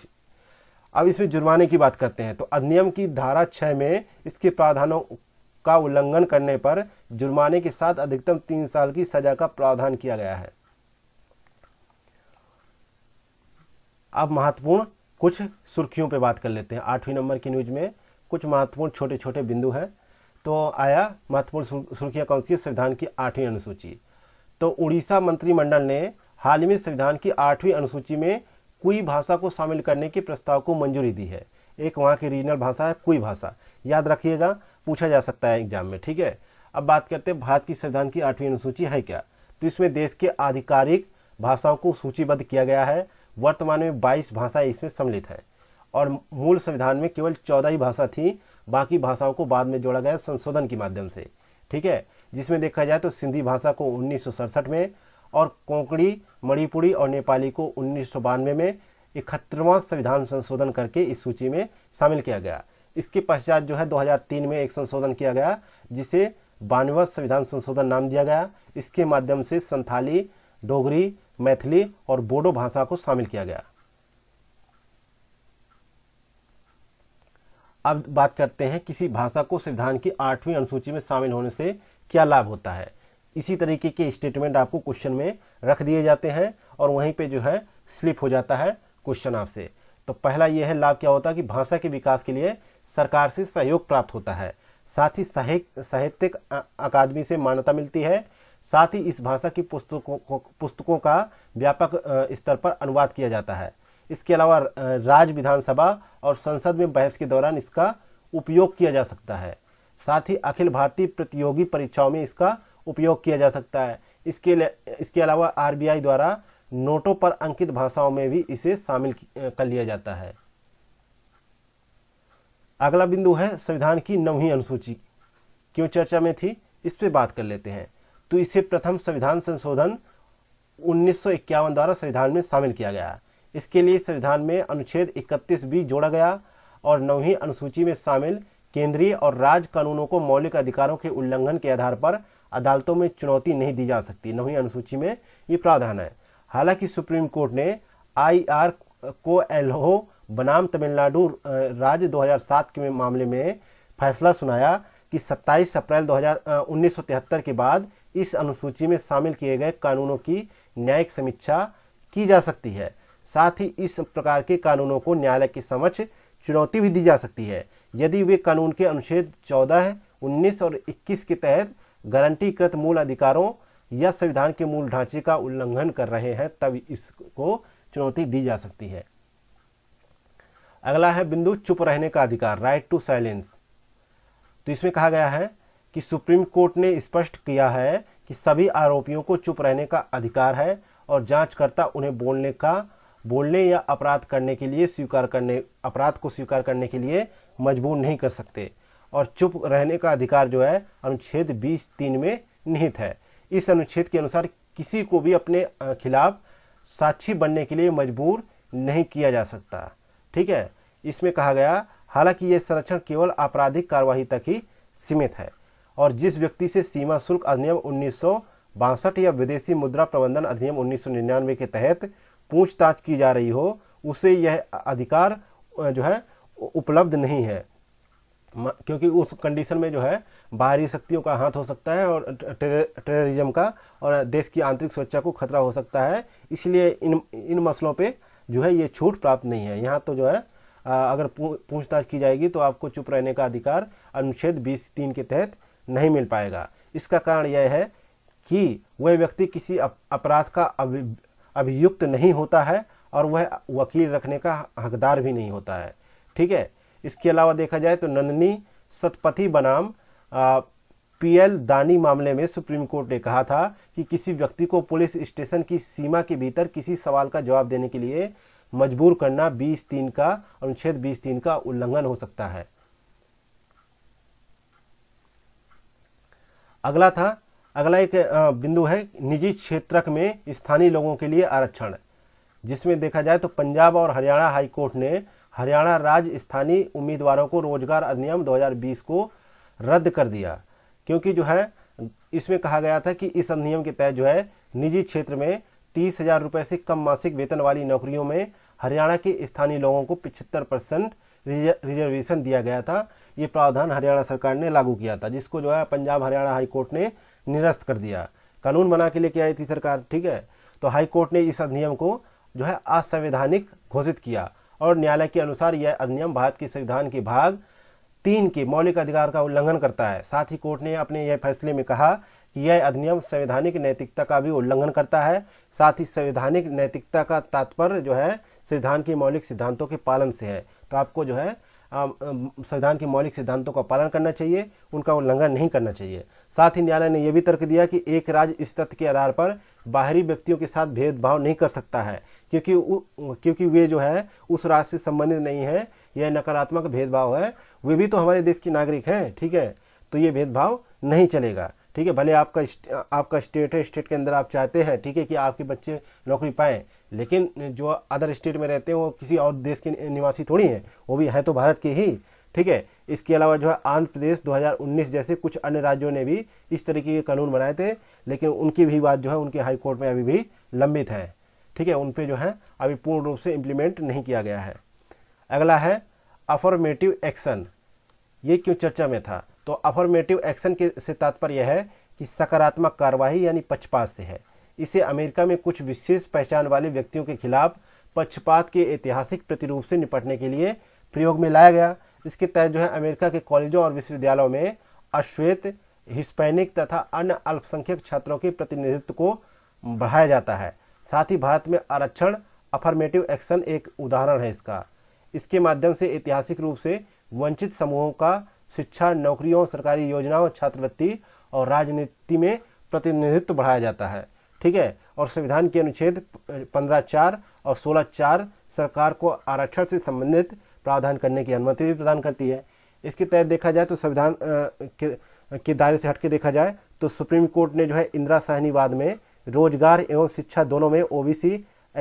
अब इसमें जुर्माने की बात करते हैं तो अधिनियम की धारा छः में इसके प्रावधानों का उल्लंघन करने पर जुर्माने के साथ अधिकतम तीन साल की सजा का प्रावधान किया गया है अब महत्वपूर्ण कुछ सुर्खियों पर बात कर लेते हैं आठवीं नंबर की न्यूज में कुछ महत्वपूर्ण छोटे छोटे बिंदु हैं तो आया महत्वपूर्ण सुर्खियां कौन सी है संविधान की आठवीं अनुसूची तो उड़ीसा मंत्रिमंडल ने हाल ही में संविधान की आठवीं अनुसूची में कुई भाषा को शामिल करने के प्रस्ताव को मंजूरी दी है एक वहाँ की रीजनल भाषा है कुई भाषा याद रखिएगा पूछा जा सकता है एग्जाम में ठीक है अब बात करते हैं भारत की संविधान की आठवीं अनुसूची है क्या तो इसमें देश के आधिकारिक भाषाओं को सूचीबद्ध किया गया है वर्तमान में 22 भाषाएं इसमें सम्मिलित हैं और मूल संविधान में केवल चौदह ही भाषा थी बाकी भाषाओं को बाद में जोड़ा गया संशोधन के माध्यम से ठीक है जिसमें देखा जाए तो सिंधी भाषा को उन्नीस में और कोंकणी मणिपुरी और नेपाली को उन्नीस में इकहत्तरवां संविधान संशोधन करके इस सूची में शामिल किया गया इसके पश्चात जो है 2003 में एक संशोधन किया गया जिसे बानवा संविधान संशोधन नाम दिया गया इसके माध्यम से संथाली डोगरी मैथिली और बोडो भाषा को शामिल किया गया अब बात करते हैं किसी भाषा को संविधान की आठवीं अनुसूची में शामिल होने से क्या लाभ होता है इसी तरीके के स्टेटमेंट आपको क्वेश्चन में रख दिए जाते हैं और वहीं पे जो है स्लिप हो जाता है क्वेश्चन आपसे तो पहला यह है लाभ क्या होता है कि भाषा के विकास के लिए सरकार से सहयोग प्राप्त होता है साथ ही साहित्यिक अकादमी से मान्यता मिलती है साथ ही इस भाषा की पुस्तकों पुस्तकों का व्यापक स्तर पर अनुवाद किया जाता है इसके अलावा राज्य विधानसभा और संसद में बहस के दौरान इसका उपयोग किया जा सकता है साथ ही अखिल भारतीय प्रतियोगी परीक्षाओं में इसका उपयोग किया जा सकता है इसके इसके अलावा आरबीआई द्वारा नोटों पर अंकित भाषाओं में भी इसे शामिल कर लिया जाता है अगला बिंदु है संविधान की नवी अनुसूची क्यों चर्चा में थी इस पर बात कर लेते हैं तो इसे प्रथम संविधान संशोधन 1951 द्वारा संविधान में शामिल किया गया इसके लिए संविधान में अनुच्छेद इकतीस बी जोड़ा गया और नवी अनुसूची में शामिल केंद्रीय और राज्य कानूनों को मौलिक अधिकारों के उल्लंघन के आधार पर अदालतों में चुनौती नहीं दी जा सकती नवी अनुसूची में ये प्रावधान है हालांकि सुप्रीम कोर्ट ने आई आर को एलहो बनाम तमिलनाडु राज्य 2007 के मामले में फैसला सुनाया कि 27 अप्रैल 2019 के बाद इस अनुसूची में शामिल किए गए कानूनों की न्यायिक समीक्षा की जा सकती है साथ ही इस प्रकार के कानूनों को न्यायालय के समक्ष चुनौती भी दी जा सकती है यदि वे कानून के अनुच्छेद 14, 19 और 21 के तहत गारंटीकृत मूल अधिकारों या संविधान के मूल ढांचे का उल्लंघन कर रहे हैं तब इसको चुनौती दी जा सकती है अगला है बिंदु चुप रहने का अधिकार राइट टू साइलेंस तो इसमें कहा गया है कि सुप्रीम कोर्ट ने स्पष्ट किया है कि सभी आरोपियों को चुप रहने का अधिकार है और जांचकर्ता उन्हें बोलने का बोलने या अपराध करने के लिए स्वीकार करने अपराध को स्वीकार करने के लिए मजबूर नहीं कर सकते और चुप रहने का अधिकार जो है अनुच्छेद बीस तीन में निहित है इस अनुच्छेद के अनुसार किसी को भी अपने खिलाफ साक्षी बनने के लिए मजबूर नहीं किया जा सकता ठीक है इसमें कहा गया हालांकि यह संरक्षण केवल आपराधिक कार्यवाही तक ही सीमित है और जिस व्यक्ति से सीमा शुल्क अधिनियम उन्नीस या विदेशी मुद्रा प्रबंधन अधिनियम उन्नीस के तहत पूछताछ की जा रही हो उसे यह अधिकार जो है उपलब्ध नहीं है क्योंकि उस कंडीशन में जो है बाहरी शक्तियों का हाथ हो सकता है और टेररिज्म का और देश की आंतरिक सुरक्षा को खतरा हो सकता है इसलिए इन इन मसलों पे जो है ये छूट प्राप्त नहीं है यहाँ तो जो है अगर पूछताछ की जाएगी तो आपको चुप रहने का अधिकार अनुच्छेद बीस तीन के तहत नहीं मिल पाएगा इसका कारण यह है कि वह व्यक्ति किसी अपराध का अभियुक्त नहीं होता है और वह वकील रखने का हकदार भी नहीं होता है ठीक है इसके अलावा देखा जाए तो नंदनी सतपथी बनाम पीएल दानी मामले में सुप्रीम कोर्ट ने कहा था कि किसी व्यक्ति को पुलिस स्टेशन की सीमा के भीतर किसी सवाल का जवाब देने के लिए मजबूर करना बीस तीन का अनुच्छेद बीस तीन का उल्लंघन हो सकता है अगला था अगला एक बिंदु है निजी क्षेत्रक में स्थानीय लोगों के लिए आरक्षण जिसमें देखा जाए तो पंजाब और हरियाणा हाईकोर्ट ने हरियाणा राज्य स्थानीय उम्मीदवारों को रोजगार अधिनियम 2020 को रद्द कर दिया क्योंकि जो है इसमें कहा गया था कि इस अधिनियम के तहत जो है निजी क्षेत्र में तीस हजार रुपये से कम मासिक वेतन वाली नौकरियों में हरियाणा के स्थानीय लोगों को पिछहत्तर परसेंट रिजर्वेशन दिया गया था ये प्रावधान हरियाणा सरकार ने लागू किया था जिसको जो है पंजाब हरियाणा हाईकोर्ट ने निरस्त कर दिया कानून बना के लेके आई थी सरकार ठीक है तो हाईकोर्ट ने इस अधिनियम को जो है असंवैधानिक घोषित किया और न्यायालय के अनुसार यह अधिनियम भारत के संविधान के भाग तीन के मौलिक अधिकार का उल्लंघन करता है साथ ही कोर्ट ने अपने यह फैसले में कहा कि यह अधिनियम संवैधानिक नैतिकता का भी उल्लंघन करता है साथ ही संवैधानिक नैतिकता का तात्पर्य जो है संविधान के मौलिक सिद्धांतों के पालन से है तो आपको जो है संविधान के मौलिक सिद्धांतों का पालन करना चाहिए उनका उल्लंघन नहीं करना चाहिए साथ ही न्यायालय ने यह भी तर्क दिया कि एक राज्य इस तथ्य के आधार पर बाहरी व्यक्तियों के साथ भेदभाव नहीं कर सकता है क्योंकि क्योंकि वे जो है उस राज्य से संबंधित नहीं है यह नकारात्मक भेदभाव है वे भी तो हमारे देश के नागरिक हैं ठीक है तो ये भेदभाव नहीं चलेगा ठीक है भले आपका आपका स्टेट है स्टेट के अंदर आप चाहते हैं ठीक है कि आपके बच्चे नौकरी पाएँ लेकिन जो अदर स्टेट में रहते हैं वो किसी और देश के निवासी थोड़ी हैं वो भी हैं तो भारत के ही ठीक है इसके अलावा जो है आंध्र प्रदेश 2019 जैसे कुछ अन्य राज्यों ने भी इस तरीके के कानून बनाए थे लेकिन उनकी भी बात जो है उनके हाई कोर्ट में अभी भी लंबित है ठीक है उन पर जो है अभी पूर्ण रूप से इम्प्लीमेंट नहीं किया गया है अगला है अफॉर्मेटिव एक्शन ये क्यों चर्चा में था तो अफॉर्मेटिव एक्शन के से तात्पर्य यह है कि सकारात्मक कार्रवाई यानी पक्षपात से है इसे अमेरिका में कुछ विशेष पहचान वाले व्यक्तियों के खिलाफ पक्षपात के ऐतिहासिक प्रतिरूप से निपटने के लिए प्रयोग में लाया गया इसके तहत जो है अमेरिका के कॉलेजों और विश्वविद्यालयों में अश्वेत हिस्पैनिक तथा अन्य अल्पसंख्यक छात्रों के प्रतिनिधित्व को बढ़ाया जाता है साथ ही भारत में आरक्षण अफर्मेटिव एक्शन एक उदाहरण है इसका इसके माध्यम से ऐतिहासिक रूप से वंचित समूहों का शिक्षा नौकरियों सरकारी योजनाओं छात्रवृत्ति और राजनीति में प्रतिनिधित्व बढ़ाया जाता है ठीक है और संविधान के अनुच्छेद पंद्रह चार और सोलह चार सरकार को आरक्षण से संबंधित प्रावधान करने की अनुमति भी प्रदान करती है इसके तहत देखा जाए तो संविधान के, के दायरे से हटके देखा जाए तो सुप्रीम कोर्ट ने जो है इंदिरा साहनीवाद में रोजगार एवं शिक्षा दोनों में ओबीसी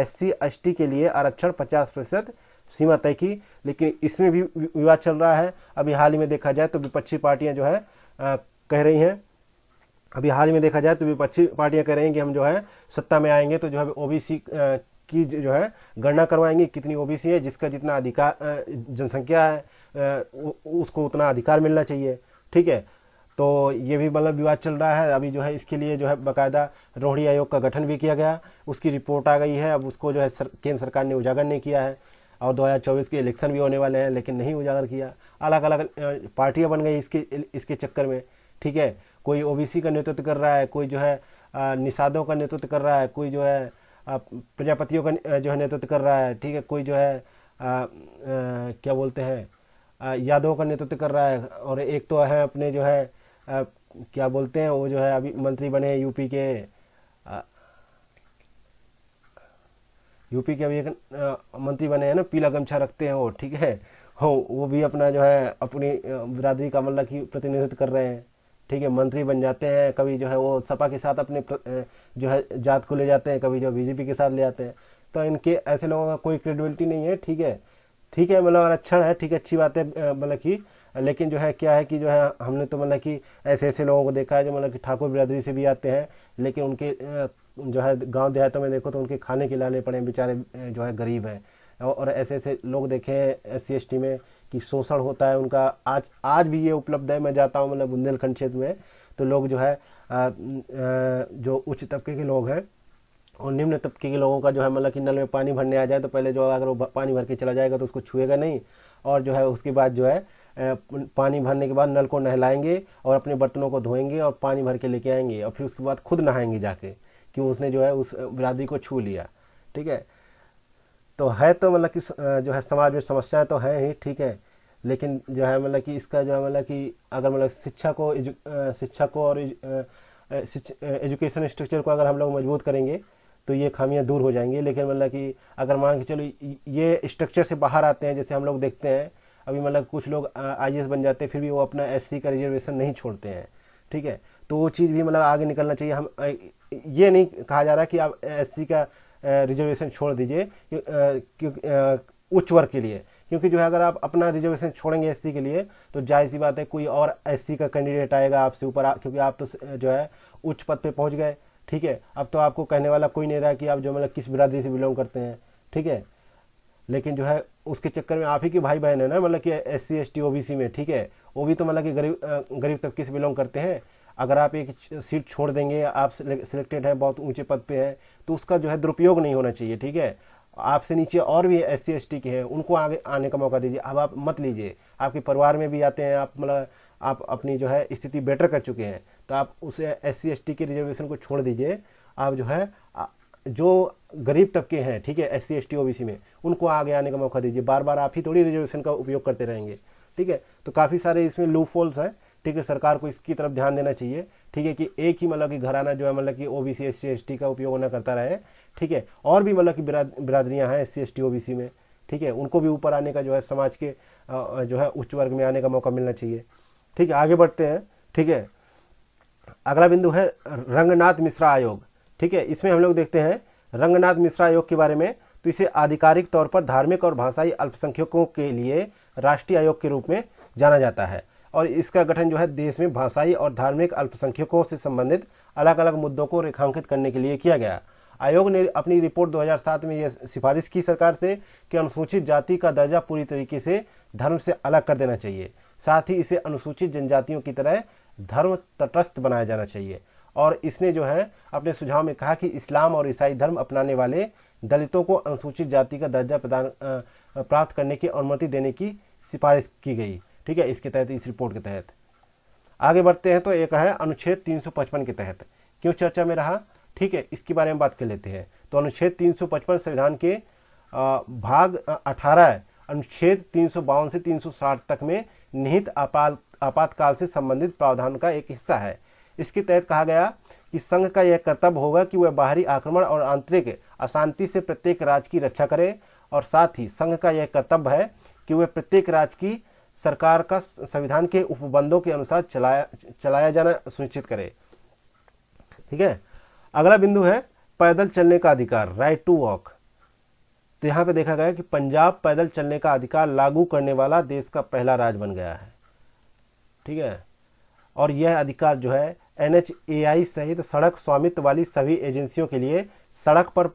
एससी एसटी के लिए आरक्षण पचास प्रतिशत सीमा तय की लेकिन इसमें भी विवाद चल रहा है अभी हाल ही में देखा जाए तो विपक्षी पार्टियां जो है आ, कह रही हैं अभी हाल ही में देखा जाए तो विपक्षी पार्टियां कह रही हैं कि हम जो है सत्ता में आएंगे तो जो है ओबीसी की जो है गणना करवाएंगे कितनी ओबीसी है जिसका जितना अधिकार जनसंख्या है उसको उतना अधिकार मिलना चाहिए ठीक है तो ये भी मतलब विवाद चल रहा है अभी जो है इसके लिए जो है बाकायदा रोहड़ी आयोग का गठन भी किया गया उसकी रिपोर्ट आ गई है अब उसको जो है सर, केंद्र सरकार ने उजागर नहीं किया है और 2024 के इलेक्शन भी होने वाले हैं लेकिन नहीं उजागर किया अलग अलग पार्टियाँ बन गई इसके इसके चक्कर में ठीक है कोई ओबीसी का नेतृत्व कर रहा है कोई जो है निषादों का नेतृत्व कर रहा है कोई जो है प्रजापतियों का जो है नेतृत्व कर रहा है ठीक है कोई जो है आ, आ, क्या बोलते हैं यादवों का नेतृत्व कर रहा है और एक तो है अपने जो है आ, क्या बोलते हैं वो जो है अभी मंत्री बने यूपी के यूपी के अभी एक मंत्री बने हैं ना पीला गमछा रखते हैं वो ठीक है हो हाँ, वो भी अपना जो है अपनी बिरादरी का मल्ला की प्रतिनिधित्व कर रहे हैं ठीक है मंत्री बन जाते हैं कभी जो है वो सपा के साथ अपने जो है जात को ले जाते हैं कभी जो बीजेपी के साथ ले जाते हैं तो इनके ऐसे लोगों का कोई क्रेडिबिलिटी नहीं है ठीक है ठीक है मतलब आरक्षण है ठीक है अच्छी बात है मतलब कि लेकिन जो है क्या है कि जो है हमने तो मतलब कि ऐसे ऐसे लोगों को देखा है जो मतलब कि ठाकुर बिरादरी से भी आते हैं लेकिन उनके जो है गांव देहातों में देखो तो उनके खाने के पड़े बेचारे जो है गरीब हैं और ऐसे ऐसे लोग देखे हैं एस सी में कि शोषण होता है उनका आज आज भी ये उपलब्ध है मैं जाता हूँ मतलब बुंदेलखंड क्षेत्र में तो लोग जो है जो उच्च तबके के लोग हैं और निम्न तबके के लोगों का जो है मतलब कि नल में पानी भरने आ जाए तो पहले जो अगर वो पानी भर के चला जाएगा तो उसको छुएगा नहीं और जो है उसके बाद जो है पानी भरने के बाद नल को नहलाएंगे और अपने बर्तनों को धोएंगे और पानी भर के लेके आएंगे और फिर उसके बाद खुद नहाएंगे जाके कि उसने जो है उस बिरादरी को छू लिया ठीक है तो है तो मतलब कि जो है समाज में समस्याएं तो हैं ही ठीक है लेकिन जो है मतलब कि इसका जो है मतलब कि अगर मतलब शिक्षा को शिक्षा को और एजुकेशन स्ट्रक्चर को अगर हम लोग मजबूत करेंगे तो ये खामियां दूर हो जाएंगी लेकिन मतलब कि अगर मान के चलो ये स्ट्रक्चर से बाहर आते हैं जैसे हम लोग देखते हैं अभी मतलब कुछ लोग आई बन जाते हैं फिर भी वो अपना एस का रिजर्वेशन नहीं छोड़ते हैं ठीक है तो वो चीज़ भी मतलब आगे निकलना चाहिए हम ये नहीं कहा जा रहा कि आप एससी का रिजर्वेशन छोड़ दीजिए उच्च वर्ग के लिए क्योंकि जो है अगर आप अपना रिजर्वेशन छोड़ेंगे एस के लिए तो जाहिर सी बात है कोई और एस का कैंडिडेट आएगा आपसे ऊपर क्योंकि आप तो जो है उच्च पद पे पहुंच गए ठीक है अब तो आपको कहने वाला कोई नहीं रहा कि आप जो मतलब किस बिरादरी से बिलोंग करते हैं ठीक है लेकिन जो है उसके चक्कर में आप ही के भाई बहन है ना मतलब कि S C S T O B C में ठीक है वो भी तो मतलब कि गरीब गरीब तबके से बिलोंग करते हैं अगर आप एक सीट छोड़ देंगे आप सिलेक्टेड हैं बहुत ऊंचे पद पे हैं तो उसका जो है दुरुपयोग नहीं होना चाहिए ठीक है आपसे नीचे और भी एस सी एस टी के हैं उनको आगे आने का मौका दीजिए अब आप मत लीजिए आपके परिवार में भी आते हैं आप मतलब आप अपनी जो है स्थिति बेटर कर चुके हैं तो आप उसे एस सी एस टी के रिजर्वेशन को छोड़ दीजिए आप जो है जो गरीब तबके हैं ठीक है S C S T O B C में उनको आगे आने का मौका दीजिए बार बार आप ही थोड़ी रिजर्वेशन का उपयोग करते रहेंगे ठीक है तो काफ़ी सारे इसमें लू फॉल्स हैं ठीक है सरकार को इसकी तरफ ध्यान देना चाहिए ठीक है कि एक ही मतलब कि घराना जो है मतलब कि O B C S C S T का उपयोग न करता रहे ठीक है और भी मतलब कि बिरादरियाँ हैं S C S T O B C में ठीक है उनको भी ऊपर आने का जो है समाज के जो है उच्च वर्ग में आने का मौका मिलना चाहिए ठीक है आगे बढ़ते हैं ठीक है अगला बिंदु है रंगनाथ मिश्रा आयोग ठीक है इसमें हम लोग देखते हैं रंगनाथ मिश्रा आयोग के बारे में तो इसे आधिकारिक तौर पर धार्मिक और भाषाई अल्पसंख्यकों के लिए राष्ट्रीय आयोग के रूप में जाना जाता है और इसका गठन जो है देश में भाषाई और धार्मिक अल्पसंख्यकों से संबंधित अलग अलग मुद्दों को रेखांकित करने के लिए किया गया आयोग ने अपनी रिपोर्ट 2007 में यह सिफारिश की सरकार से कि अनुसूचित जाति का दर्जा पूरी तरीके से धर्म से अलग कर देना चाहिए साथ ही इसे अनुसूचित जनजातियों की तरह धर्म तटस्थ बनाया जाना चाहिए और इसने जो है अपने सुझाव में कहा कि इस्लाम और ईसाई धर्म अपनाने वाले दलितों को अनुसूचित जाति का दर्जा प्रदान प्राप्त करने की अनुमति देने की सिफारिश की गई ठीक है इसके तहत इस रिपोर्ट के तहत आगे बढ़ते हैं तो एक है अनुच्छेद 355 के तहत क्यों चर्चा में रहा ठीक है इसके बारे में बात कर लेते हैं तो अनुच्छेद 355 संविधान के भाग 18 अनुच्छेद तीन से 360 तक में निहित आपात आपातकाल से संबंधित प्रावधान का एक हिस्सा है इसके तहत कहा गया कि संघ का यह कर्तव्य होगा कि वह बाहरी आक्रमण और आंतरिक अशांति से प्रत्येक राज्य की रक्षा करे और साथ ही संघ का यह कर्तव्य है कि वह प्रत्येक राज्य की सरकार का संविधान के उपबंधों के अनुसार चलाया चलाया जाना सुनिश्चित करे ठीक है अगला बिंदु है पैदल चलने का अधिकार राइट टू वॉक तो यहाँ पे देखा गया कि पंजाब पैदल चलने का अधिकार लागू करने वाला देश का पहला राज्य बन गया है ठीक है और यह अधिकार जो है एन सहित सड़क स्वामित्व वाली सभी एजेंसियों के लिए सड़क पर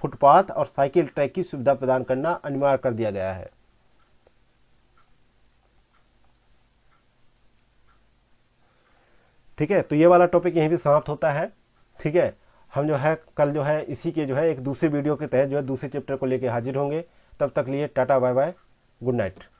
फुटपाथ और साइकिल ट्रैक की सुविधा प्रदान करना अनिवार्य कर दिया गया है ठीक है तो ये वाला टॉपिक यहीं भी समाप्त होता है ठीक है हम जो है कल जो है इसी के जो है एक दूसरे वीडियो के तहत जो है दूसरे चैप्टर को लेकर हाजिर होंगे तब तक लिए tata bye bye good night